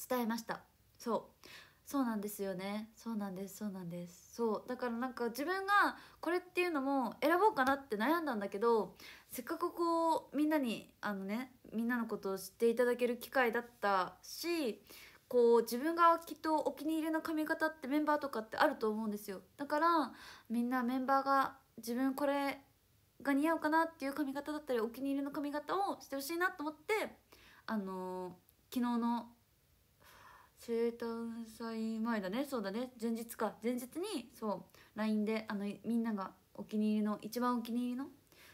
S1: 伝えましたそうそうなんですよねそうなんですそうなんですそうだからなんか自分がこれっていうのも選ぼうかなって悩んだんだけどせっかくこうみんなにあのねみんなのことを知っていただける機会だったしこう自分がきっとお気に入りの髪型ってメンバーとかってあると思うんですよだからみんなメンバーが自分これが似合うかなっていう髪型だったりお気に入りの髪型をしてほしいなと思ってあのー、昨日の生誕祭前だねそうだね前日か前日にそう LINE であのみんながお気に入りの一番お気に入りの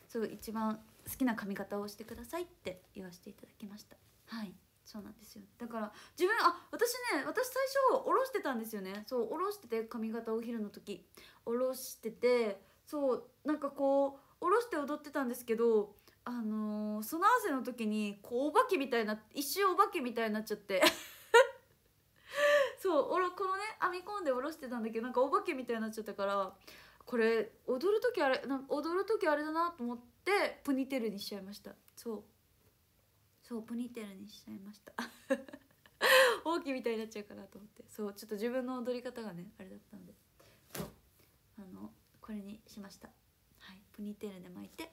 S1: そう一番好きな髪型をしてくださいって言わせていただきましたはいそうなんですよだから自分あ私ね私最初おろしてたんですよねそうおろしてて髪型お昼の時おろしててそうなんかこう下ろして踊ってたんですけどあのー、その汗の時にこうお化けみたいな一瞬お化けみたいになっちゃってそうおろこのね編み込んでおろしてたんだけどなんかお化けみたいになっちゃったからこれ踊る時あれ踊る時あれだなと思ってポニテールにしちゃいましたそうそうポニテールにしちゃいました 大きいみたいになっちゃうかなと思ってそうちょっと自分の踊り方がねあれだったんでそうあのこれにしましたはいポニーテールで巻いて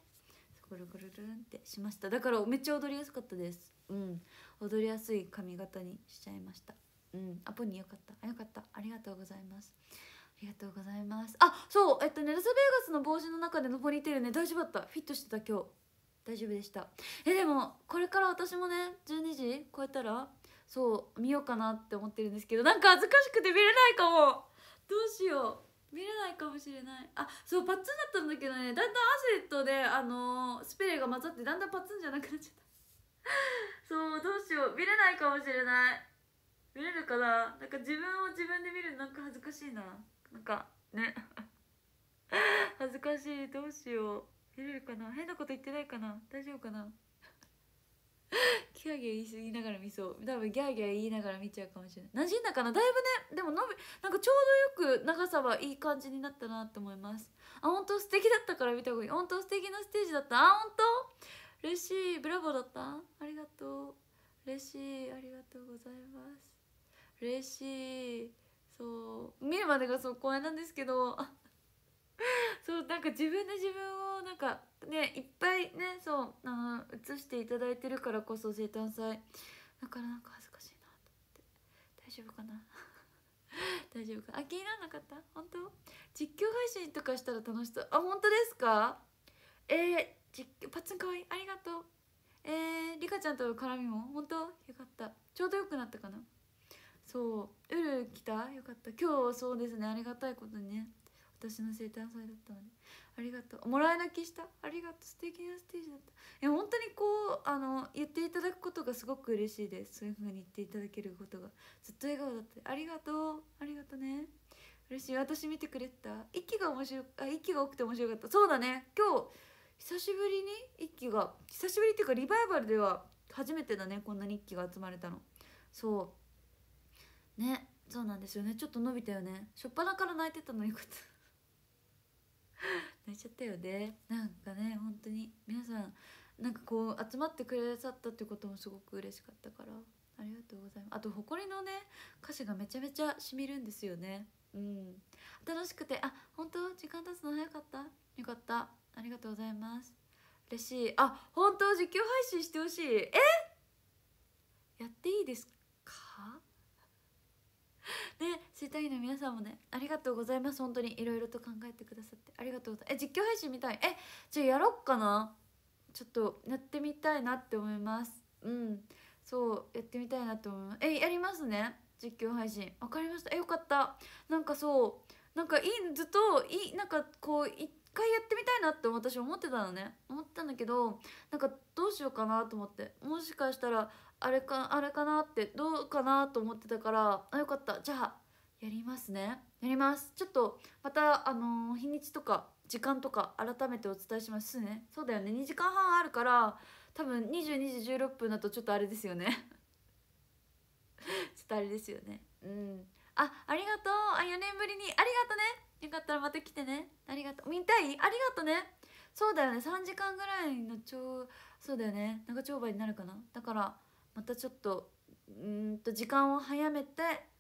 S1: ゴぐるるるんってしましただからめっちゃ踊りやすかったですうん踊りやすい髪型にしちゃいましたうんアポによかったあよかったありがとうございますありがとうございますあそうえっとねラスベガスの帽子の中でのポニーテールね大丈夫だったフィットしてた今日大丈夫でしたえでもこれから私もね12時超えたらそう見ようかなって思ってるんですけどなんか恥ずかしくて見れないかもどうしよう見れないかもしれないあそうパッツンだったんだけどねだんだんアセットであのー、スプレーが混ざってだんだんパッツンじゃなくなっちゃった そうどうしよう見れないかもしれない見れるからなんか自分を自分で見るのなんか恥ずかしいななんかね 恥ずかしいどうしよう見れるかな変なこと言ってないかな大丈夫かなギャーギャー言いすぎながら見そう多分ギャーギャー言いながら見ちゃうかもしれない馴染んだかなだいぶねでも伸びなんかちょうどよく長さはいい感じになったなと思いますあ本当素敵だったから見た方がいい本当素敵なステージだったあ本当嬉しいブラボーだったありがとう嬉しいありがとうございます嬉しいそう見るまでがそう公なんですけど そうなんか自分で自分をなんかねいっぱいねそうあの映していただいてるからこそ生誕祭だからなんか恥ずかしいなと思って大丈夫かな 大丈夫かあ気にならなかった本当実況配信とかしたら楽しそうあ本当ですかえー、実況パッツンかわいいありがとうえー、リカちゃんとの絡みも本当よかったちょうどよくなったかなそうウル来たよかった今日はそうですねありがたいことにね私の生誕祭だったのでありがとうもらい泣きしたありがとう素敵なステージだったいや本当にこうあの言っていただくことがすごく嬉しいですそういう風に言っていただけることがずっと笑顔だったありがとうありがとうね嬉しい私見てくれた息が面白あ息が多くて面白かったそうだね今日久しぶりに息が久しぶりっていうかリバイバルでは初めてだねこんなに息が集まれたのそうねそうなんですよねちょっと伸びたよねしょっぱなから泣いてたのよかった 泣いちゃったよねなんかね本当に皆さんなんかこう集まってくれさったってこともすごく嬉しかったからありがとうございますあと「誇りのね歌詞がめちゃめちゃしみるんですよねうん楽しくてあ本当時間経つの早かったよかったありがとうございます嬉しいあ本当実況配信してほしいえやっていいですかね整体院の皆さんもねありがとうございます本当にいろいろと考えてくださってありがとうございますえ実況配信みたいえじゃあやろっかなちょっとやってみたいなって思いますうんそうやってみたいなと思いますえやりますね実況配信わかりましたえよかったなんかそうなんかいいずっといなんかこう一回やってみたいなって私思ってたのね思ったんだけどなんかどうしようかなと思ってもしかしたらあれかあれかなってどうかなと思ってたからあよかったじゃあやりますねやりますちょっとまたあのー、日にちとか時間とか改めてお伝えしますねそうだよね2時間半あるから多分22時16分だとちょっとあれですよね ちょっとあれですよねうんあありがとうあ4年ぶりにありがとねよかったらまた来てねありがとう見たいありがとねそうだよね3時間ぐらいの超そうだよね長丁か場になるかなだからまたちょっとうんと時間を早めて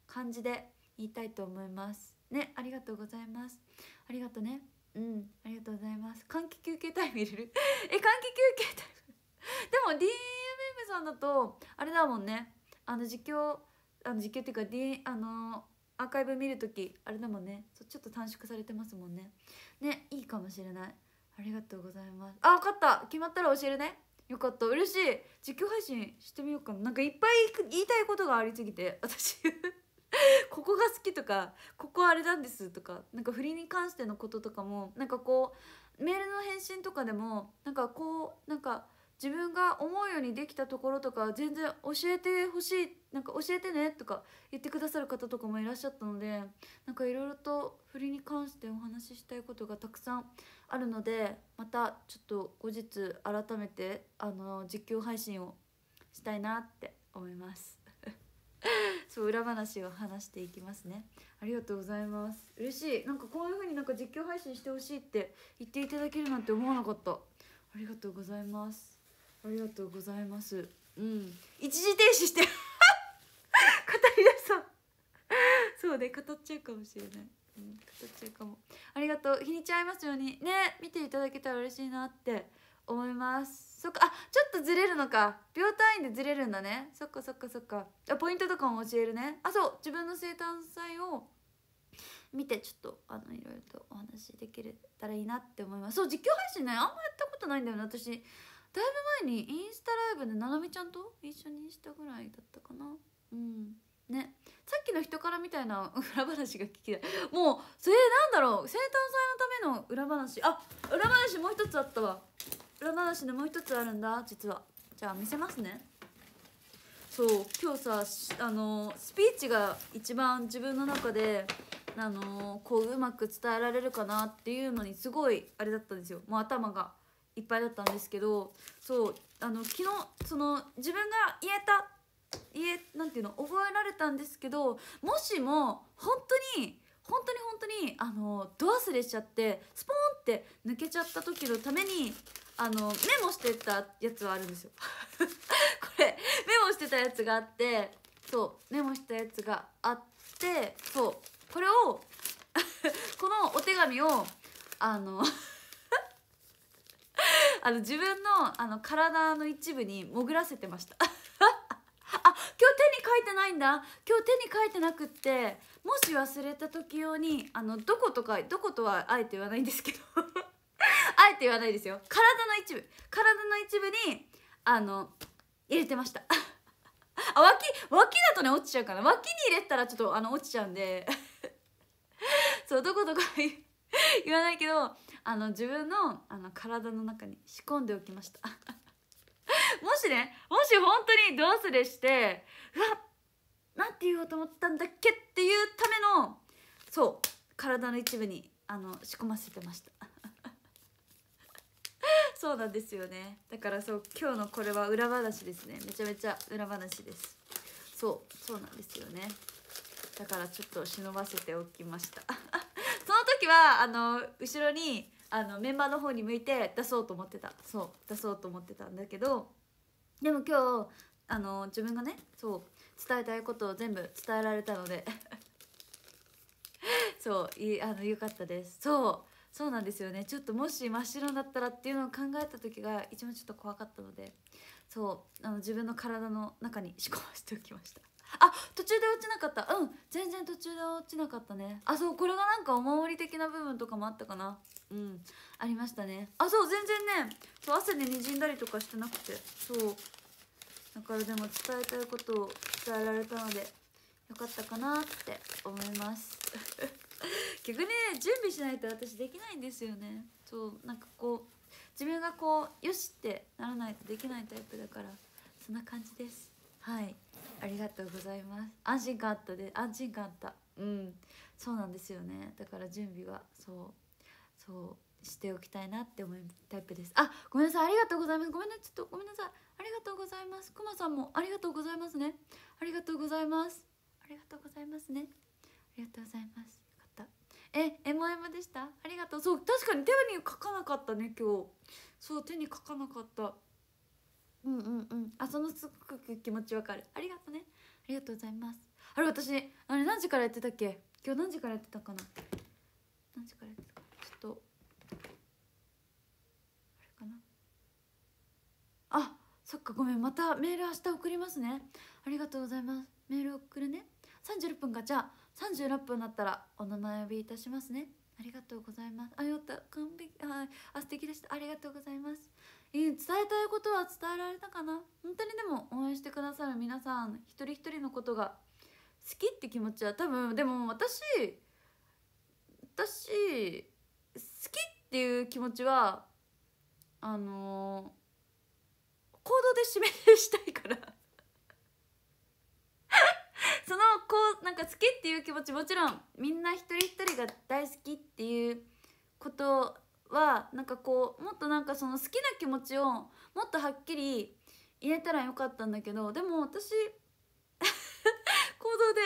S1: 漢字で言いたいと思いますねありがとうございますありがとうねうんありがとうございます換気休憩タイム入れる え換気休憩タイムでも DMM さんだとあれだもんねあの実況あの実況っていうか、D、あのアーカイブ見るときあれだもんねちょっと短縮されてますもんねねいいかもしれないありがとうございますあ分かった決まったら教えるねよかった嬉しい実況配信してみようかななんかいっぱい言いたいことがありすぎて私 ここが好きとかここあれなんですとかなんか振りに関してのこととかもなんかこうメールの返信とかでもなんかこうなんか自分が思うようにできたところとか全然教えてほしいなんか教えてねとか言ってくださる方とかもいらっしゃったのでなんかいろいろと振りに関してお話ししたいことがたくさんあるのでまたちょっと後日改めてあの実況配信をしたいなって思います そう裏話を話していきますねありがとうございます嬉しいなんかこういう風になんか実況配信してほしいって言っていただけるなんて思わなかったありがとうございますありがとうございますうん一時停止して 語り出そうそうで語っちゃうかもしれないうん途中かもありがとう日にち合いますようにね見ていただけたら嬉しいなって思いますそっかあちょっとずれるのか秒単位でずれるんだねそっかそっかそっかあポイントとかも教えるねあそう自分の生誕祭を見てちょっとあのいろいろとお話できれたらいいなって思いますそう実況配信ねあんまやったことないんだよね私だいぶ前にインスタライブでななみちゃんと一緒にしたぐらいだったかなうんねさっきの人からみたいな 裏話が聞きたいもうそれなんだろう生誕祭のための裏話あ裏話もう一つあったわ裏話でもう一つあるんだ実はじゃあ見せますねそう今日さあのスピーチが一番自分の中であのこううまく伝えられるかなっていうのにすごいあれだったんですよもう頭がいっぱいだったんですけどそうあの昨日その自分が言えた家なんていうの覚えられたんですけどもしも本当に本当に本当にあのド忘れしちゃってスポーンって抜けちゃった時のためにあのメモしてたやつはあるんですよ これメモしてたやつがあってそうメモしたやつがあってそうこれを このお手紙をあの あの自分のあの体の一部に潜らせてましたあ今日手に書いてないんだ今日手に書いてなくってもし忘れた時用にあのどことかどことはあえて言わないんですけど あえて言わないですよ体の一部体の一部にあの入れてました あ脇脇だとね落ちちゃうから脇に入れたらちょっとあの落ちちゃうんで そうどことか言わないけどあの自分のあの体の中に仕込んでおきましたもしねもし本当にドアスレしてうわなんて言おうと思ったんだっけっていうためのそう体の一部にあの仕込ませてました そうなんですよねだからそう今日のこれは裏話ですねめちゃめちゃ裏話ですそうそうなんですよねだからちょっと忍ばせておきました その時はあの後ろにあのメンバーの方に向いて出そうと思ってたそう出そうと思ってたんだけどでも今日あの自分がねそう伝えたいことを全部伝えられたので そういあのよかったですそうそうなんですよねちょっともし真っ白だったらっていうのを考えた時が一番ちょっと怖かったのでそうあの自分の体の中に仕込ませておきましたあ途中で落ちなかったうん全然途中で落ちなかったねあそうこれがなんかお守り的な部分とかもあったかなうんありましたねあそう全然ねそう汗でにじんだりとかしてなくてそうだからでも伝えたいことを伝えられたのでよかったかなって思います 逆にね準備しないと私できないんですよねそうなんかこう自分がこうよしってならないとできないタイプだからそんな感じですはいありがとうございます安心感あったで安心感あったうんそうなんですよねだから準備はそうそうしておきたいなって思うタイプですあごめんなさいありがとうございますごめんなさいちょっとごめんなさいありがとうございますくまさんもありがとうございますねありがとうございますありがとうございますねありがとうございますよかったえエモエモでしたありがとうそう確かに手に書かなかったね今日そう手に書かなかったうんうんうんあそのすごく気持ちわかるありがとねありがとうございますあれ私あれ何時からやってたっけ今日何時からやってたかな何時からやってたかちょっとあれかなあそっかごめんまたメール明日送りますねありがとうございますメール送るね36分かじゃあ36分になったらお名前呼びいたしますねありがとうございますあよった完璧はいあ素敵でしたありがとうございます伝えたいことは伝えられたかな本当にでも応援してくださる皆さん一人一人のことが好きって気持ちは多分でも私私好きっていう気持ちはあのー、行動で示したいから そのこうなんか好きっていう気持ちもちろんみんな一人一人が大好きっていうことはなんかこうもっとなんかその好きな気持ちをもっとはっきり言えたらよかったんだけどでも私 行動で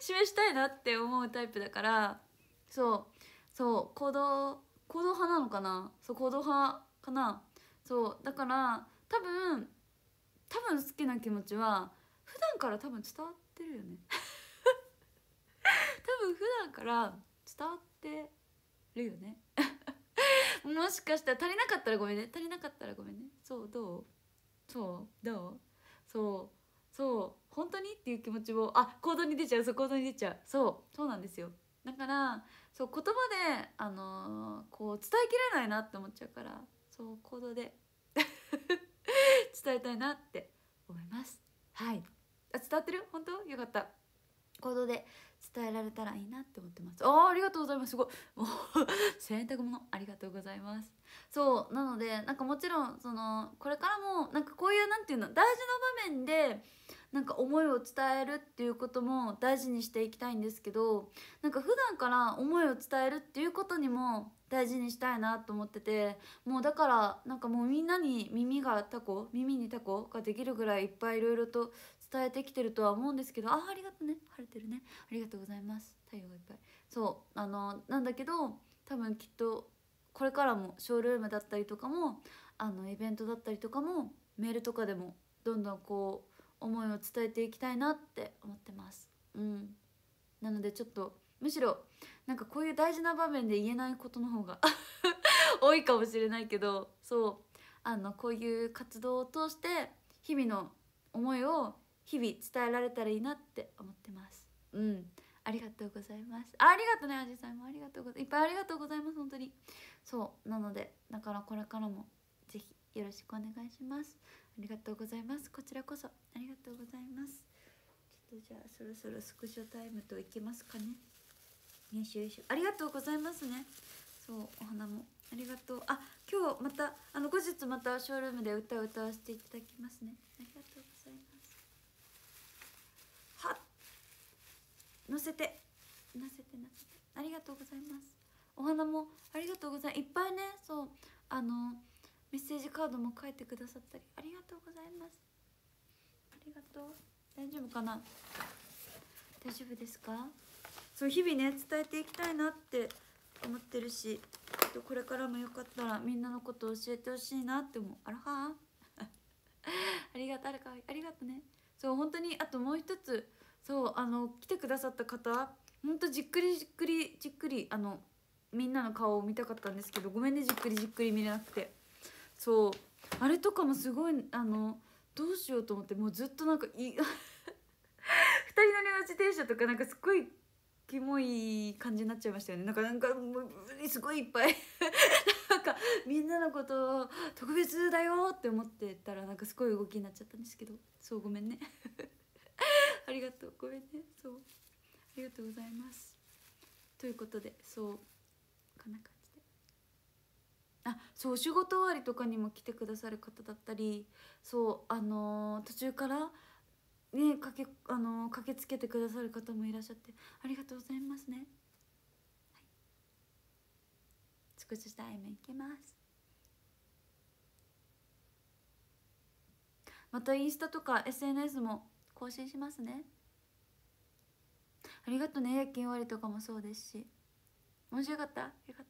S1: 示したいなって思うタイプだからそうそう行動行動派なのかなそう行動派かなそうだから多分多分好きな気持ちは普段から多分伝わってるよね 多分普段から伝わってるよねもしかしたら足りなかったらごめんね足りなかったらごめんねそうどうそうどうそうそう本当にっていう気持ちをあ行動に出ちゃうそう行動に出ちゃうそうそうなんですよだからそう言葉で、あのー、こう伝えきれないなって思っちゃうからそう行動で 伝えたいなって思いますはいあ伝わってる本当よかった行動で伝えられたらいいなって思ってますあありがとうございますすごいもう 洗濯物ありがとうございますそうなのでなんかもちろんそのこれからもなんかこういうなんていうの大事な場面でなんか思いを伝えるっていうことも大事にしていきたいんですけどなんか普段から思いを伝えるっていうことにも大事にしたいなと思っててもうだからなんかもうみんなに耳がタコ耳にタコができるぐらいいっぱいいろいろと伝えてきてるとは思うんですけどああありがとうね晴れてるねありがとうございます太陽がいっぱいそうあのなんだけど多分きっとこれからもショールームだったりとかもあのイベントだったりとかもメールとかでもどんどんこう思いを伝えていきたいなって思ってますうんなのでちょっとむしろなんかこういう大事な場面で言えないことの方が 多いかもしれないけどそうあのこういう活動を通して日々の思いを日々伝えられたらいいなって思ってますうんありがとうございますありがとうねあじさんもありがとうございっぱいありがとうございます本当にそうなのでだからこれからもぜひよろしくお願いしますありがとうございますこちらこそありがとうございますちょっとじゃあそろそろスクショタイムといきますかねよいしょよいしょありがとうございますねそうお花もありがとうあ今日またあの後日またショールームで歌を歌わせていただきますねありがとう乗せて乗せて乗せてありがとうございますお花もありがとうございますいっぱいねそうあのメッセージカードも書いてくださったりありがとうございますありがとう大丈夫かな大丈夫ですかそう日々ね伝えていきたいなって思ってるしこれからもよかったらみんなのことを教えてほしいなって思うあらは ありがとうありがとうねそう本当にあともう一つそうあの来てくださった方ほんとじっくりじっくりじっくりあのみんなの顔を見たかったんですけどごめんねじっくりじっくり見れなくてそうあれとかもすごいあのどうしようと思ってもうずっとなんかい2 人乗りの自転車とかなんかすっごいキモい感じになっちゃいましたよねなんかなんかすごいいっぱい なんかみんなのこと特別だよって思ってたらなんかすごい動きになっちゃったんですけどそうごめんね りがとうごめんねそうありがとうございますということでそうこんな感じであそう仕事終わりとかにも来てくださる方だったりそうあのー、途中からねかけあのー、駆けつけてくださる方もいらっしゃってありがとうございますね少しいけますまたインスタとか SNS も更新しますねありがとね夜勤終わりとかもそうですし面白かったよかったあ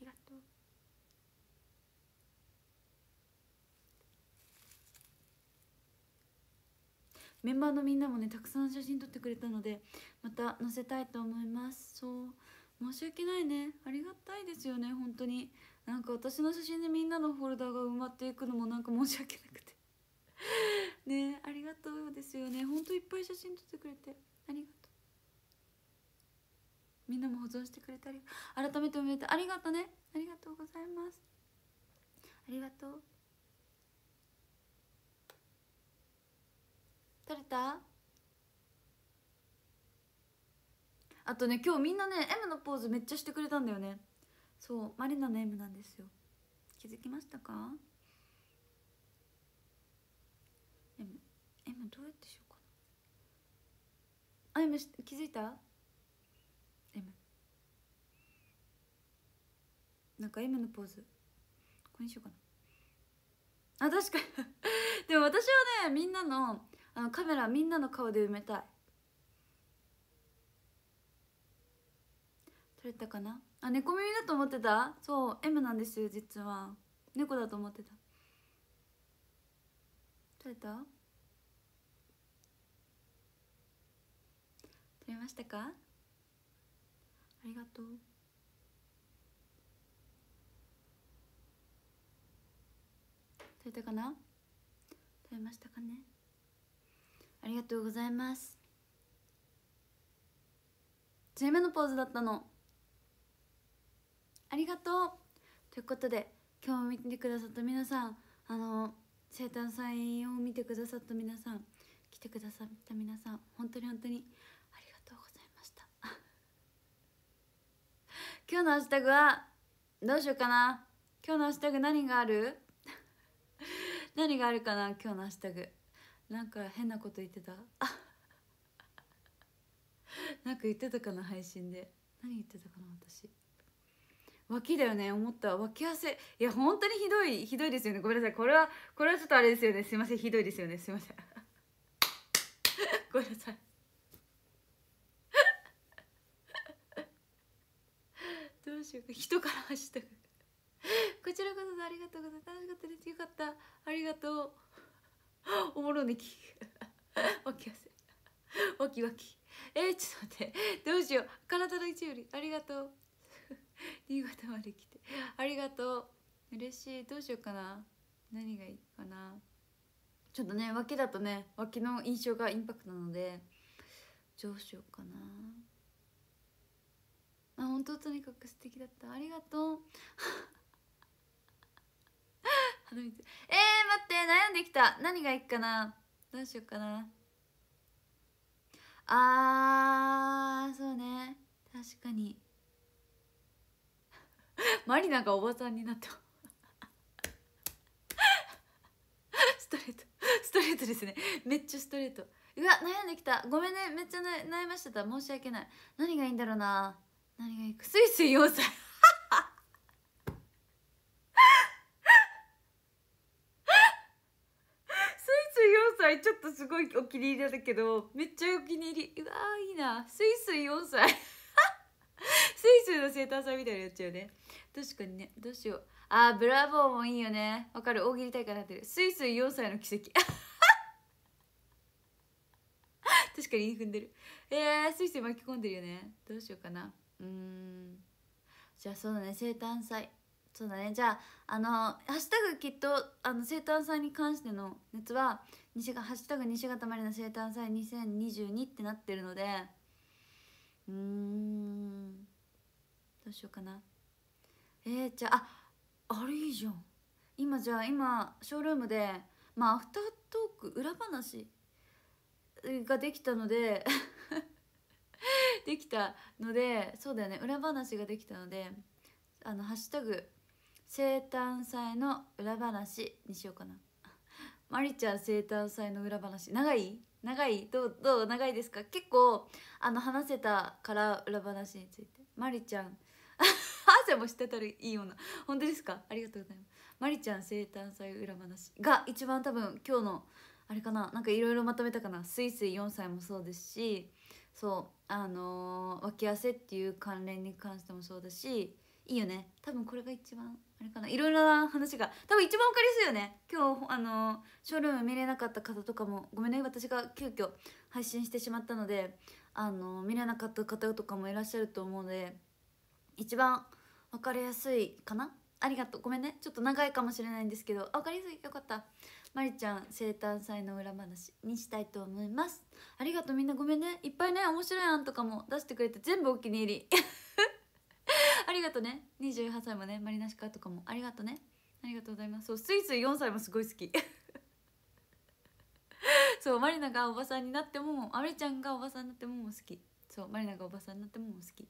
S1: りがとうメンバーのみんなもねたくさん写真撮ってくれたのでまた載せたいと思いますそう申し訳ないねありがたいですよね本当になんか私の写真でみんなのフォルダが埋まっていくのもなんか申し訳なくて ねありがとうですよねほんといっぱい写真撮ってくれてありがとうみんなも保存してくれたり改めておめでとうありがとうねありがとうございますありがとう撮れたあとね今日みんなね M のポーズめっちゃしてくれたんだよねそうマリナの M なんですよ気づきましたか M, ?M どうやってしようかなあ M 気づいた ?M なんか M のポーズこれにしようかなあ確かに でも私はねみんなのあのカメラみんなの顔で埋めたい撮れたかなあ猫耳だと思ってたそう M なんですよ実は猫だと思ってた取れた取れましたかありがとう取れたかな取れましたかねありがとうございますちなのポーズだったのありがとうということで今日見てくださった皆さんあの生誕祭を見てくださった皆さん来てくださった皆さん本当に本当にありがとうございました 今日のハッシュタグはどうしようかな今日のハッシュタグ何がある 何があるかな今日のハッシュタグなんか変なこと言ってた なんか言ってたかな配信で何言ってたかな私脇だよね思った脇汗いや本当にひどいひどいですよねごめんなさいこれはこれはちょっとあれですよねすいませんひどいですよねすいません ごめんなさい どうしようか人から走ったこちらこそありがとうございます楽しかったですよかったありがとうおもろねき 脇汗脇脇えー、ちょっと待ってどうしよう体の位置よりありがとう新 潟まで来てありがとう嬉しいどうしようかな何がいいかなちょっとね脇だとね脇の印象がインパクトなのでどうしようかなあ本当とにかく素敵だったありがとう えー、待って悩んできた何がいいかなどうしようかなあーそうね確かに マリナがおばさんになって ストレートストレートですねめっちゃストレートうわ悩んできたごめんねめっちゃ悩ましてた申し訳ない何がいいんだろうな何がいいかスイスイ スイ塞歳ちょっとすごいお気に入りだけどめっちゃお気に入りうわいいなスイスイ4歳スイスの生誕祭みたいなやゃうね確かにねどうしようあーブラボーもいいよねわかる大喜利大会になってるスイス4歳の奇跡 確かに踏んでるえー、スイス巻き込んでるよねどうしようかなうんじゃあそうだね生誕祭そうだねじゃああの「ハッシュタグきっとあの生誕祭」に関してのやつは「西がハッシュタグ西方まりの生誕祭2022」ってなってるのでうーんどうしようかなえー、じゃああれいいじゃん今じゃあ今ショールームでまあアフタートーク 裏話ができたのでできたのでそうだよね裏話ができたのであのハッシュタグ生誕祭の裏話にしようかな真理ちゃん生誕祭の裏話長い長いどうどう長いですか結構あの話せたから裏話について真理ちゃんもしてたらいいような本当ですかありがとうございますまりちゃん生誕祭裏話が一番多分今日のあれかななんかいろいろまとめたかなすいすい4歳もそうですしそうあのー、脇汗っていう関連に関してもそうだしいいよね多分これが一番あれかないろいろな話が多分一番分かりやすいよね今日あのー、ショールーム見れなかった方とかもごめんね私が急遽配信してしまったのであのー、見れなかった方とかもいらっしゃると思うので一番分かりやすいかなありがとうごめんねちょっと長いかもしれないんですけど分かりやすいよかったまりちゃん生誕祭の裏話にしたいと思いますありがとうみんなごめんねいっぱいね面白い案とかも出してくれて全部お気に入り ありがとうね28歳もねまりなしかとかもありがとうねありがとうございますそうスイスイ4歳もすごい好き そうまりながおばさんになってもあみちゃんがおばさんになっても好きそうまりながおばさんになっても好き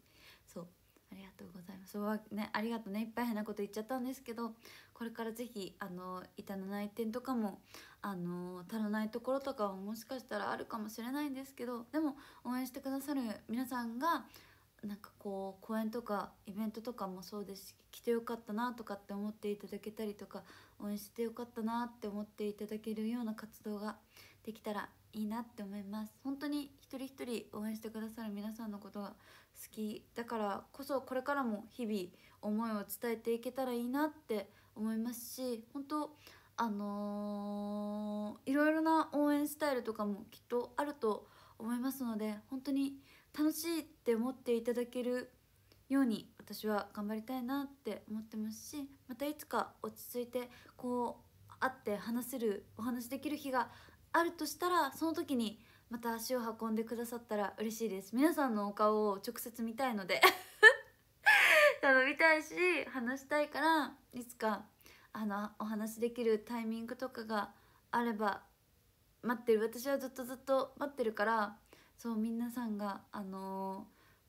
S1: ありがとうございますそねありがとうねいっぱい変なこと言っちゃったんですけどこれから是非あの至らない点とかもあの足らないところとかはもしかしたらあるかもしれないんですけどでも応援してくださる皆さんがなんかこう公演とかイベントとかもそうですし来てよかったなとかって思っていただけたりとか応援してよかったなって思っていただけるような活動ができたらいいなって思います本当に人一人応援してくださる皆さんのことが好きだからこそこれからも日々思いを伝えていけたらいいなって思いますし本当あのー、いろいろな応援スタイルとかもきっとあると思いますので本当に楽しいって思っていただけるように私は頑張りたいなって思ってますしまたいつか落ち着いてこう会って話せるお話できる日があるとしたらその時にまた足を運んでくださったら嬉しいです皆さんのお顔を直接見たいので 頼みたいし話したいからいつかあのお話できるタイミングとかがあれば待ってる私はずっとずっと待ってるからそう皆さんがあの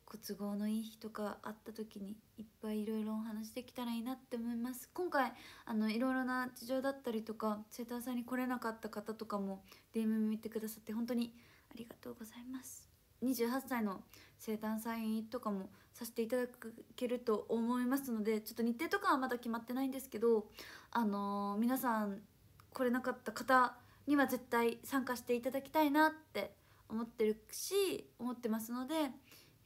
S1: ー、ご都合のいい日とかあった時にいっぱいいろいろお話できたらいいなって思います今回あのいろいろな事情だったりとかセーターさんに来れなかった方とかも DM 見てくださって本当にありがとうございます28歳の生誕祭とかもさせていただけると思いますのでちょっと日程とかはまだ決まってないんですけどあのー、皆さん来れなかった方には絶対参加していただきたいなって思ってるし思ってますのでよ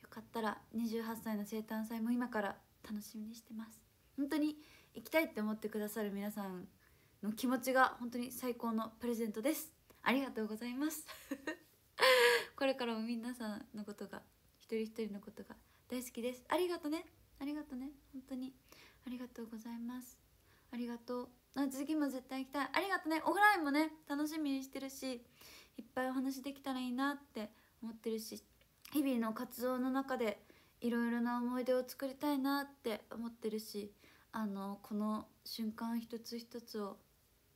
S1: かったら28歳の生誕祭も今から楽しみにしてます本当に行きたいって思ってくださる皆さんの気持ちが本当に最高のプレゼントですありがとうございますこれからも皆さんのことが一人一人のことが大好きですありがとねありがとね本当にありがとうございますありがとうあ次も絶対行きたいありがとねオフラインもね楽しみにしてるしいっぱいお話できたらいいなって思ってるし日々の活動の中でいろいろな思い出を作りたいなって思ってるしあのこの瞬間一つ一つを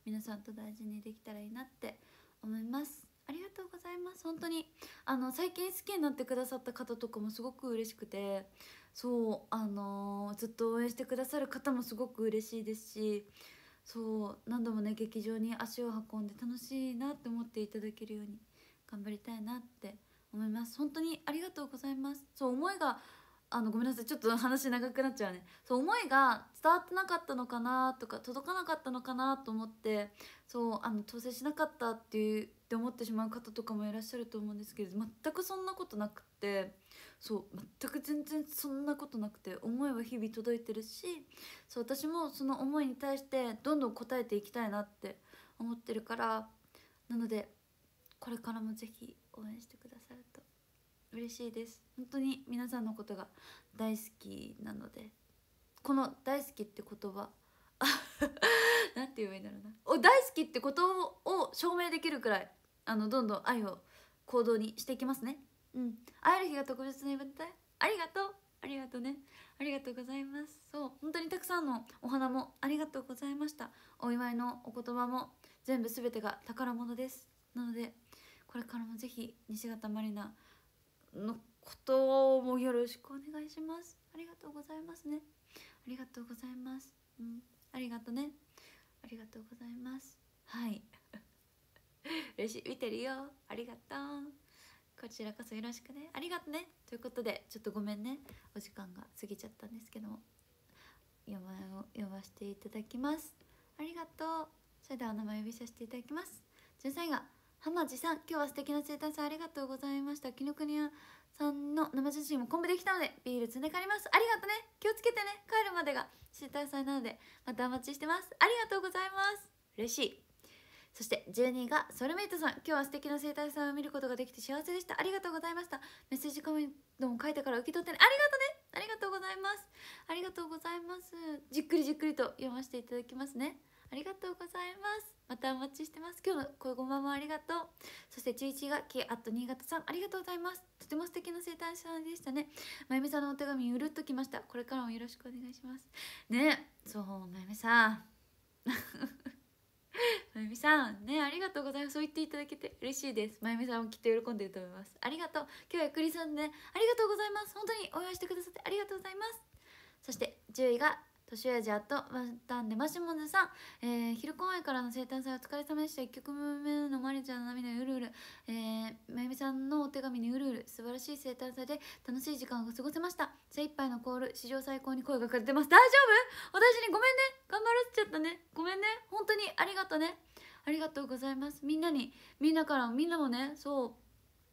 S1: 皆さんと大事にできたらいいなって思いますありがとうございます本当にあの最近好きになってくださった方とかもすごく嬉しくてそうあのー、ずっと応援してくださる方もすごく嬉しいですしそう何度もね劇場に足を運んで楽しいなって思っていただけるように頑張りたいなって思います本当にありがとうございますそう思いがあのごめんなさいちょっと話長くなっちゃうねそう思いが伝わってなかったのかなとか届かなかったのかなと思ってそうあの調整しなかったっていうって思ってしまう方とかもいらっしゃると思うんですけど全くそんなことなくってそう全く全然そんなことなくて思いは日々届いてるしそう私もその思いに対してどんどん応えていきたいなって思ってるからなのでこれからも是非応援してください。嬉しいです本当に皆さんのことが大好きなのでこの「大好き」って言葉何 て言えばいいんだろうなお大好きってことを証明できるくらいあのどんどん愛を行動にしていきますねうん会える日が特別なイベントだありがとうありがとうねありがとうございますそう本当にたくさんのお花もありがとうございましたお祝いのお言葉も全部全てが宝物ですなのでこれからもぜひ西方まりなのこともよろしくお願いしますありがとうございますねありがとうございます、うん、ありがとねありがとうございますはい 嬉しい見てるよありがとうこちらこそよろしくねありがとねということでちょっとごめんねお時間が過ぎちゃったんですけども読ま呼ばせていただきますありがとうそれではお名前呼びさせていただきます純粋が「浜地さん今日は素敵な生誕祭ありがとうございました紀ノ国屋さんの生写真もコンビできたのでビールつめ借りますありがとね気をつけてね帰るまでが生誕祭なのでまたお待ちしてますありがとうございます嬉しいそして12位がソルメイトさん今日は素敵な生態さんを見ることができて幸せでしたありがとうございましたメッセージコメントも書いたから受け取ってねありがとねありがとうございますありがとうございますじっくりじっくりと読ませていただきますねありがとうございますまたお待ちしてます今日の恋ごまもありがとうそして11がきあと新潟さんありがとうございますとても素敵な生誕んでしたねまゆみさんのお手紙うるっときましたこれからもよろしくお願いしますねそうまゆみさん まゆみさんねありがとうございますそう言っていただけて嬉しいですまゆみさんもきっと喜んでると思いますありがとう今日はゆっくりさんで、ね、ありがとうございます本当に応援してくださってありがとうございますそして10位が年親父あとまンタンでマシモズさん、えー、昼公演からの生誕祭お疲れ様でした1曲目のマリちゃんの涙にうるうる、えー、まゆみさんのお手紙にうるうる素晴らしい生誕祭で楽しい時間を過ごせました精一杯のコール史上最高に声がかれてます大丈夫私にごめんね頑張らせちゃったねごめんね本当にありがとうねありがとうございますみんなにみんなからみんなもねそ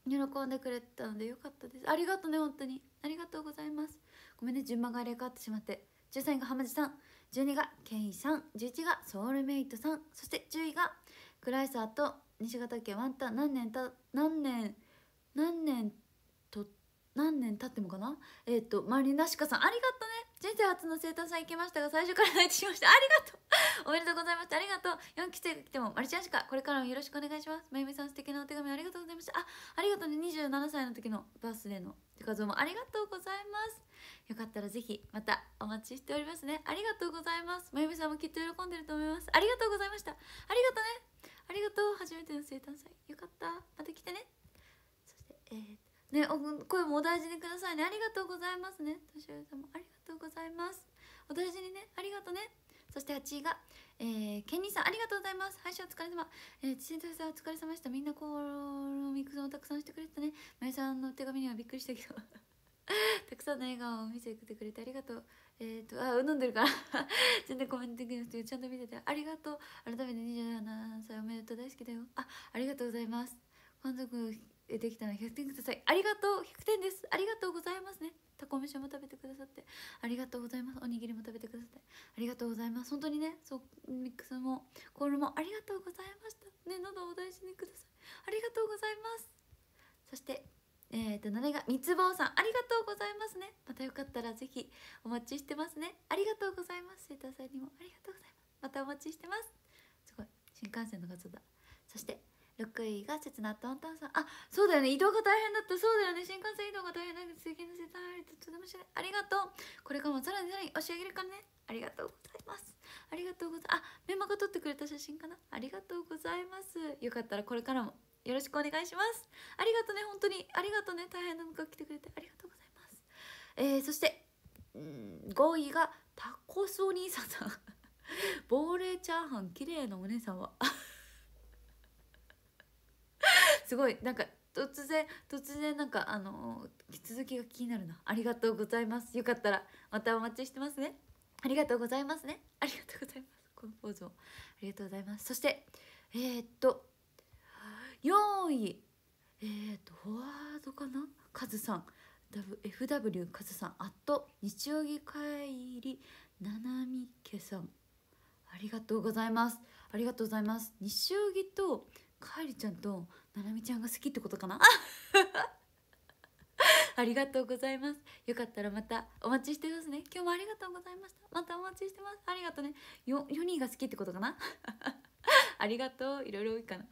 S1: う喜んでくれたのでよかったですありがとうね本当にありがとうございますごめんね順番が入れ替わってしまって13位が浜地さん12位がケイさん11位がソウルメイトさんそして10位がクライサーと西方家ワンタン何年た何年何年と何年経ってもかなえっ、ー、とマリナシカさんありがとうね人生初の生誕祭行きましたが最初から泣いてしましたありがとうおめでとうございましたありがとう4期生が来てもマリちゃんしかこれからもよろしくお願いしますまゆみさん素敵なお手紙ありがとうございましたあありがとうね27歳の時のバースデーの画像もありがとうございますよかったらぜひまたお待ちしておりますねありがとうございますまゆみさんもきっと喜んでると思いますありがとうございましたありがとうねありがとう初めての生誕祭よかったまた来てねそしてえー、ねお声もお大事にくださいねありがとうございますね年上さんもありがとうございますお大事にねありがとねそして8位が、えー、ケンニーさんありがとうございます。配信お疲れ様。えー、ちんとさんお疲れ様でした。みんなこう、ミクソをたくさんしてくれてたね。まゆさんの手紙にはびっくりしたけど たくさんの笑顔を見せてくれてありがとうえっ、ー、とあ飲んでるから 全然コメントできなくてちゃんと見ててありがとう改めて27歳おめでとう大好きだよあありがとうございます満足できたら100点くださいありがとう100点ですありがとうございますねタコ飯も食べてくださってありがとうございますおにぎりも食べてくださってありがとうございます本当にねそうミックスもコールもありがとうございましたね喉をお大事にくださいありがとうございますそしてえっ、ー、と、なが、みつ坊さん、ありがとうございますね。またよかったらぜひお待ちしてますね。ありがとうございます。セーターさんにもありがとうございます。またお待ちしてます。すごい。新幹線の画像だ。そして、6位が刹那トントンさん。あ、そうだよね。移動が大変だった。そうだよね。新幹線移動が大変だけど、次の世帯ととてもない。ありがとう。これからもさらにさらに押し上げるからね。ありがとうございます。ありがとうございます。あ、メンマが撮ってくれた写真かな。ありがとうございます。よかったらこれからもよろしくお願いしますありがとね本当にありがとね大変な中来てくれてありがとうございますえー、そしてん5位がタコスお兄さんさん亡霊 チャーハン綺麗なお姉さんは すごいなんか突然突然なんかあのー、続きが気になるなありがとうございますよかったらまたお待ちしてますねありがとうございますねありがとうございますこのポーズをありがとうございますそしてえー、っと用意えっ、ー、とフォワードかなカズさん FW カズさんあと日曜日帰りななみけさんありがとうございますありがとうございます日曜日とカエりちゃんとななみちゃんが好きってことかな ありがとうございますよかったらまたお待ちしてますね今日もありがとうございましたまたお待ちしてますありがとうねよ4人が好きってことかな ありがとういろいろ多いかな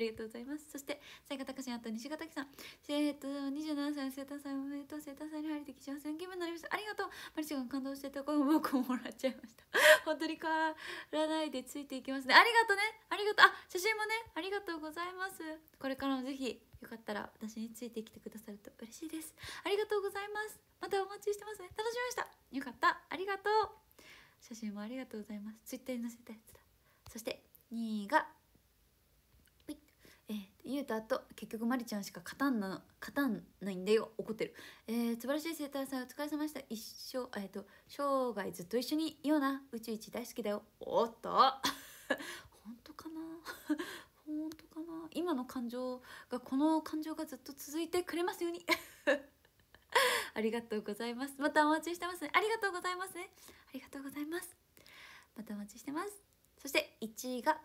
S1: りがとうございますそして西郷隆史あと西郷さんえっと27歳生誕祭おめでとう生誕祭に入れてきちゃう宣言になりましたありがとうマリシが感動しててこれ僕ももらっちゃいました 本当に変わらないでついていきますねありがとうねありがとうあ写真もねありがとうございますこれからもぜひよかったら私についてきてくださると嬉しいですありがとうございますまたお待ちしてますね楽しみましたよかったありがとう写真もありがとうございますツイッターに載せたやつだそして2位が言うたと結局まりちゃんしか勝たんな勝たんないんだよ怒ってる、えー、素晴らしい生さ祭お疲れ様でした一生えっ、ー、と生涯ずっと一緒にいような宇宙一大好きだよおっと 本当かな 本当かな今の感情がこの感情がずっと続いてくれますように ありがとうございますまたお待ちしてますねありがとうございますねありがとうございますまたお待ちしてますそして1位が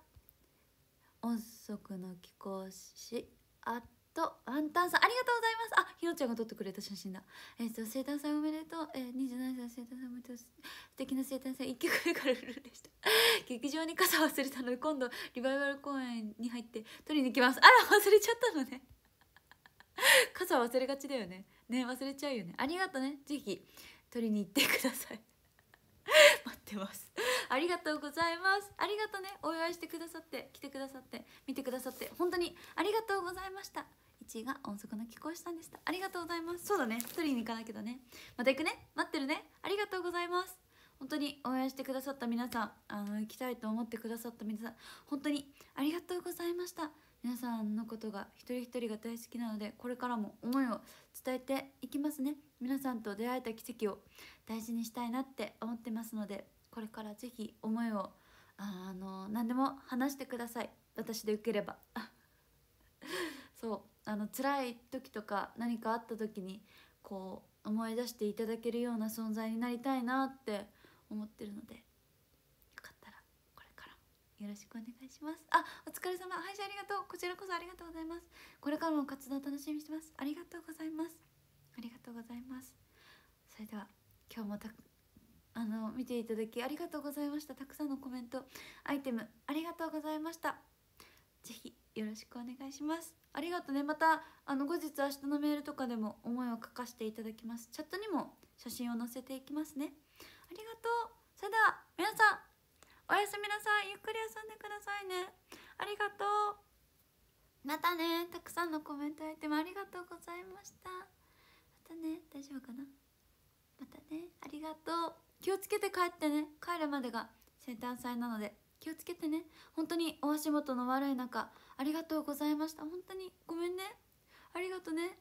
S1: 音速の貴公子あとワンタンさんありがとうございますあひろちゃんが撮ってくれた写真だえっ、ー、と生誕祭おめでとう、えー、27歳生誕祭おめでとう素敵な生誕祭一曲目からフルでした 劇場に傘忘れたので今度リバイバル公演に入って取りに行きますあら忘れちゃったのね 傘忘れがちだよねね忘れちゃうよねありがとねぜひ取りに行ってください 待ってます ありがとうございますありがとねお祝いしてくださって来てくださって見てくださって本当にありがとうございました1位が音速の貴公子さんでしたありがとうございますそうだね取りに行かなきゃだねまた行くね待ってるねありがとうございます本当に応援してくださった皆さんあの行きたいと思ってくださった皆さん本当にありがとうございました皆さんのことが一人一人が大好きなのでこれからも思いを伝えていきますね皆さんと出会えた奇跡を大事にしたいなって思ってますのでこれから是非思いをあの何でも話してください私でよければ そうあの辛い時とか何かあった時にこう思い出していただけるような存在になりたいなって思ってるのでよかったらこれからもよろしくお願いしますあお疲れ様配信ありがとうこちらこそありがとうございますこれからも活動楽しみにしてますありがとうございますありがとうございますそれでは今日もたあの見ていただきありがとうございましたたくさんのコメントアイテムありがとうございましたぜひよろしくお願いしますありがとうねまたあの後日明日のメールとかでも思いを書かせていただきますチャットにも写真を載せていきますねありがとうそれでは皆さんおやすみなさいゆっくり遊んでくださいねありがとうまたねたくさんのコメントアイテムありがとうございましたまたね大丈夫かなまたねありがとう気をつけて帰ってね帰るまでが生誕祭なので気をつけてね本当にお足元の悪い中ありがとうございました本当にごめんねありがとね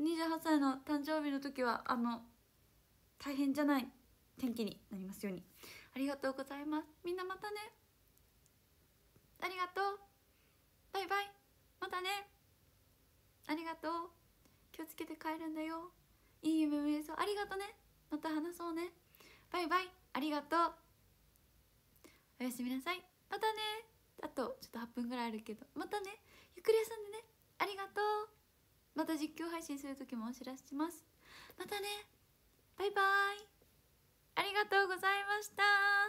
S1: 28歳の誕生日の時はあの大変じゃない天気になりますようにありがとうございますみんなまたねありがとうバイバイまたねありがとう気をつけて帰るんだよいい夢見れそうありがとねまた話そうねバイバイありがとうおやすみなさいまたねあとちょっと8分ぐらいあるけどまたねゆっくり休んでねありがとうまた実況配信する時もお知らせしますまたねバイバイありがとうございました